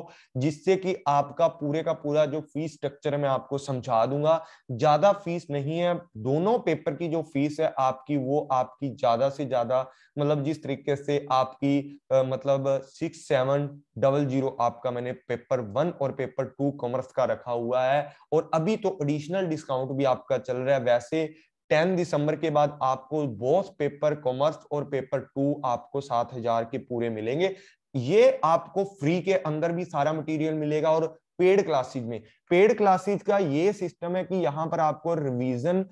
जिससे कि आप आपका पूरे का पूरा जो फीस स्ट्रक्चर मैं आपको समझा दूंगा ज्यादा फीस नहीं है दोनों पेपर की जो फीस है आपकी वो आपकी ज्यादा से ज्यादा मतलब जिस तरीके से आपकी आ, मतलब सिक्स सेवन डबल जीरो आपका मैंने पेपर वन और पेपर टू कॉमर्स का रखा हुआ है और अभी तो एडिशनल डिस्काउंट भी आपका चल रहा है वैसे 10 दिसंबर के बाद आपको बोथ पेपर कॉमर्स और पेपर टू आपको सात हजार के पूरे मिलेंगे ये आपको फ्री के अंदर भी सारा मटेरियल मिलेगा और पेड क्लासेज में पेड क्लासेज का ये सिस्टम है कि यहाँ पर आपको रिवीजन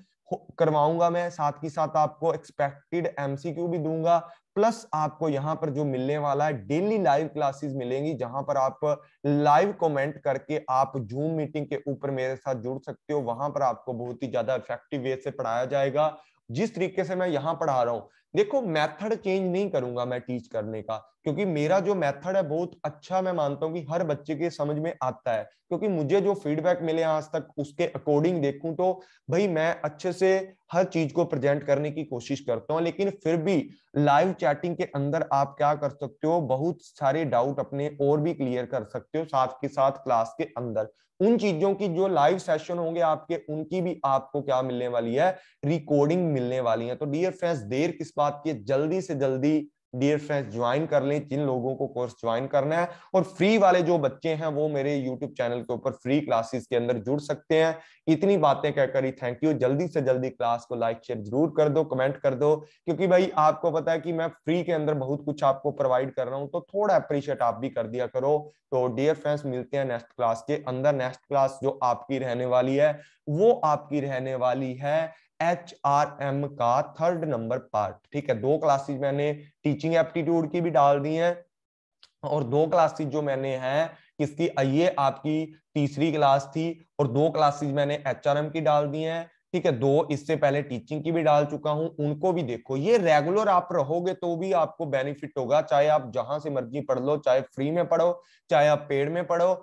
करवाऊंगा मैं साथ ही साथ आपको एक्सपेक्टेड एमसीक्यू भी दूंगा प्लस आपको यहाँ पर जो मिलने वाला है डेली लाइव क्लासेस मिलेंगी जहां पर आप लाइव कमेंट करके आप जूम मीटिंग के ऊपर मेरे साथ जुड़ सकते हो वहां पर आपको बहुत ही ज्यादा इफेक्टिव वे से पढ़ाया जाएगा जिस तरीके से मैं यहाँ पढ़ा रहा हूँ देखो मेथड चेंज नहीं करूंगा मैं टीच करने का क्योंकि मेरा जो मेथड है बहुत अच्छा मैं मानता हूँ कि हर बच्चे के समझ में आता है क्योंकि मुझे जो फीडबैक मिले आज तक उसके अकॉर्डिंग देखूं तो भाई मैं अच्छे से हर चीज को प्रेजेंट करने की कोशिश करता हूँ लेकिन फिर भी लाइव चैटिंग के अंदर आप क्या कर सकते हो बहुत सारे डाउट अपने और भी क्लियर कर सकते हो साथ के साथ क्लास के अंदर उन चीजों की जो लाइव सेशन होंगे आपके उनकी भी आपको क्या मिलने वाली है रिकॉर्डिंग मिलने वाली है तो डियर फ्रेंड्स देर किस बात की जल्दी से जल्दी डियर फ्रेंड्स ज्वाइन कर लें जिन लोगों को कोर्स ज्वाइन करना है और फ्री वाले जो बच्चे हैं वो मेरे यूट्यूब चैनल के ऊपर फ्री क्लासेस के अंदर जुड़ सकते हैं इतनी बातें कहकर ही थैंक यू जल्दी से जल्दी क्लास को लाइक शेयर जरूर कर दो कमेंट कर दो क्योंकि भाई आपको पता है कि मैं फ्री के अंदर बहुत कुछ आपको प्रोवाइड कर रहा हूँ तो थोड़ा अप्रिशिएट आप भी कर दिया करो तो डियर फ्रेंड्स मिलते हैं नेक्स्ट क्लास के अंदर नेक्स्ट क्लास जो आपकी रहने वाली है वो आपकी रहने वाली है एच आर एम का थर्ड नंबर पार्ट ठीक है दो क्लासेज मैंने टीचिंग एप्टीट्यूड की भी डाल दी है और दो क्लासेज जो मैंने हैं किसकी ये आपकी तीसरी क्लास थी और दो क्लासेज मैंने एच आर एम की डाल दी हैं ठीक है दो इससे पहले टीचिंग की भी डाल चुका हूं उनको भी देखो ये रेगुलर आप रहोगे तो भी आपको बेनिफिट होगा चाहे आप जहां से मर्जी पढ़ लो चाहे फ्री में पढ़ो चाहे आप पेड में पढ़ो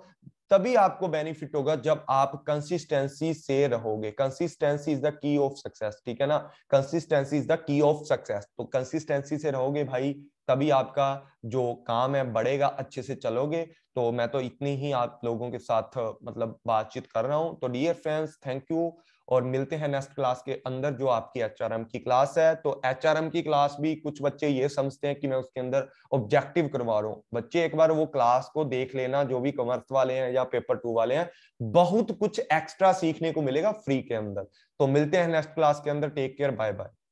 तभी आपको बेनिफिट होगा जब आप कंसिस्टेंसी से रहोगे consistency is the key of success ठीक है ना consistency is the key of success तो कंसिस्टेंसी से रहोगे भाई तभी आपका जो काम है बढ़ेगा अच्छे से चलोगे तो मैं तो इतनी ही आप लोगों के साथ मतलब बातचीत कर रहा हूँ तो डियर फ्रेंड्स थैंक यू और मिलते हैं नेक्स्ट क्लास के अंदर जो आपकी एच की क्लास है तो एच की क्लास भी कुछ बच्चे ये समझते हैं कि मैं उसके अंदर ऑब्जेक्टिव करवा रहा हूँ बच्चे एक बार वो क्लास को देख लेना जो भी कॉमर्स वाले हैं या पेपर टू वाले हैं बहुत कुछ एक्स्ट्रा सीखने को मिलेगा फ्री के अंदर तो मिलते हैं नेक्स्ट क्लास के अंदर टेक केयर बाय बाय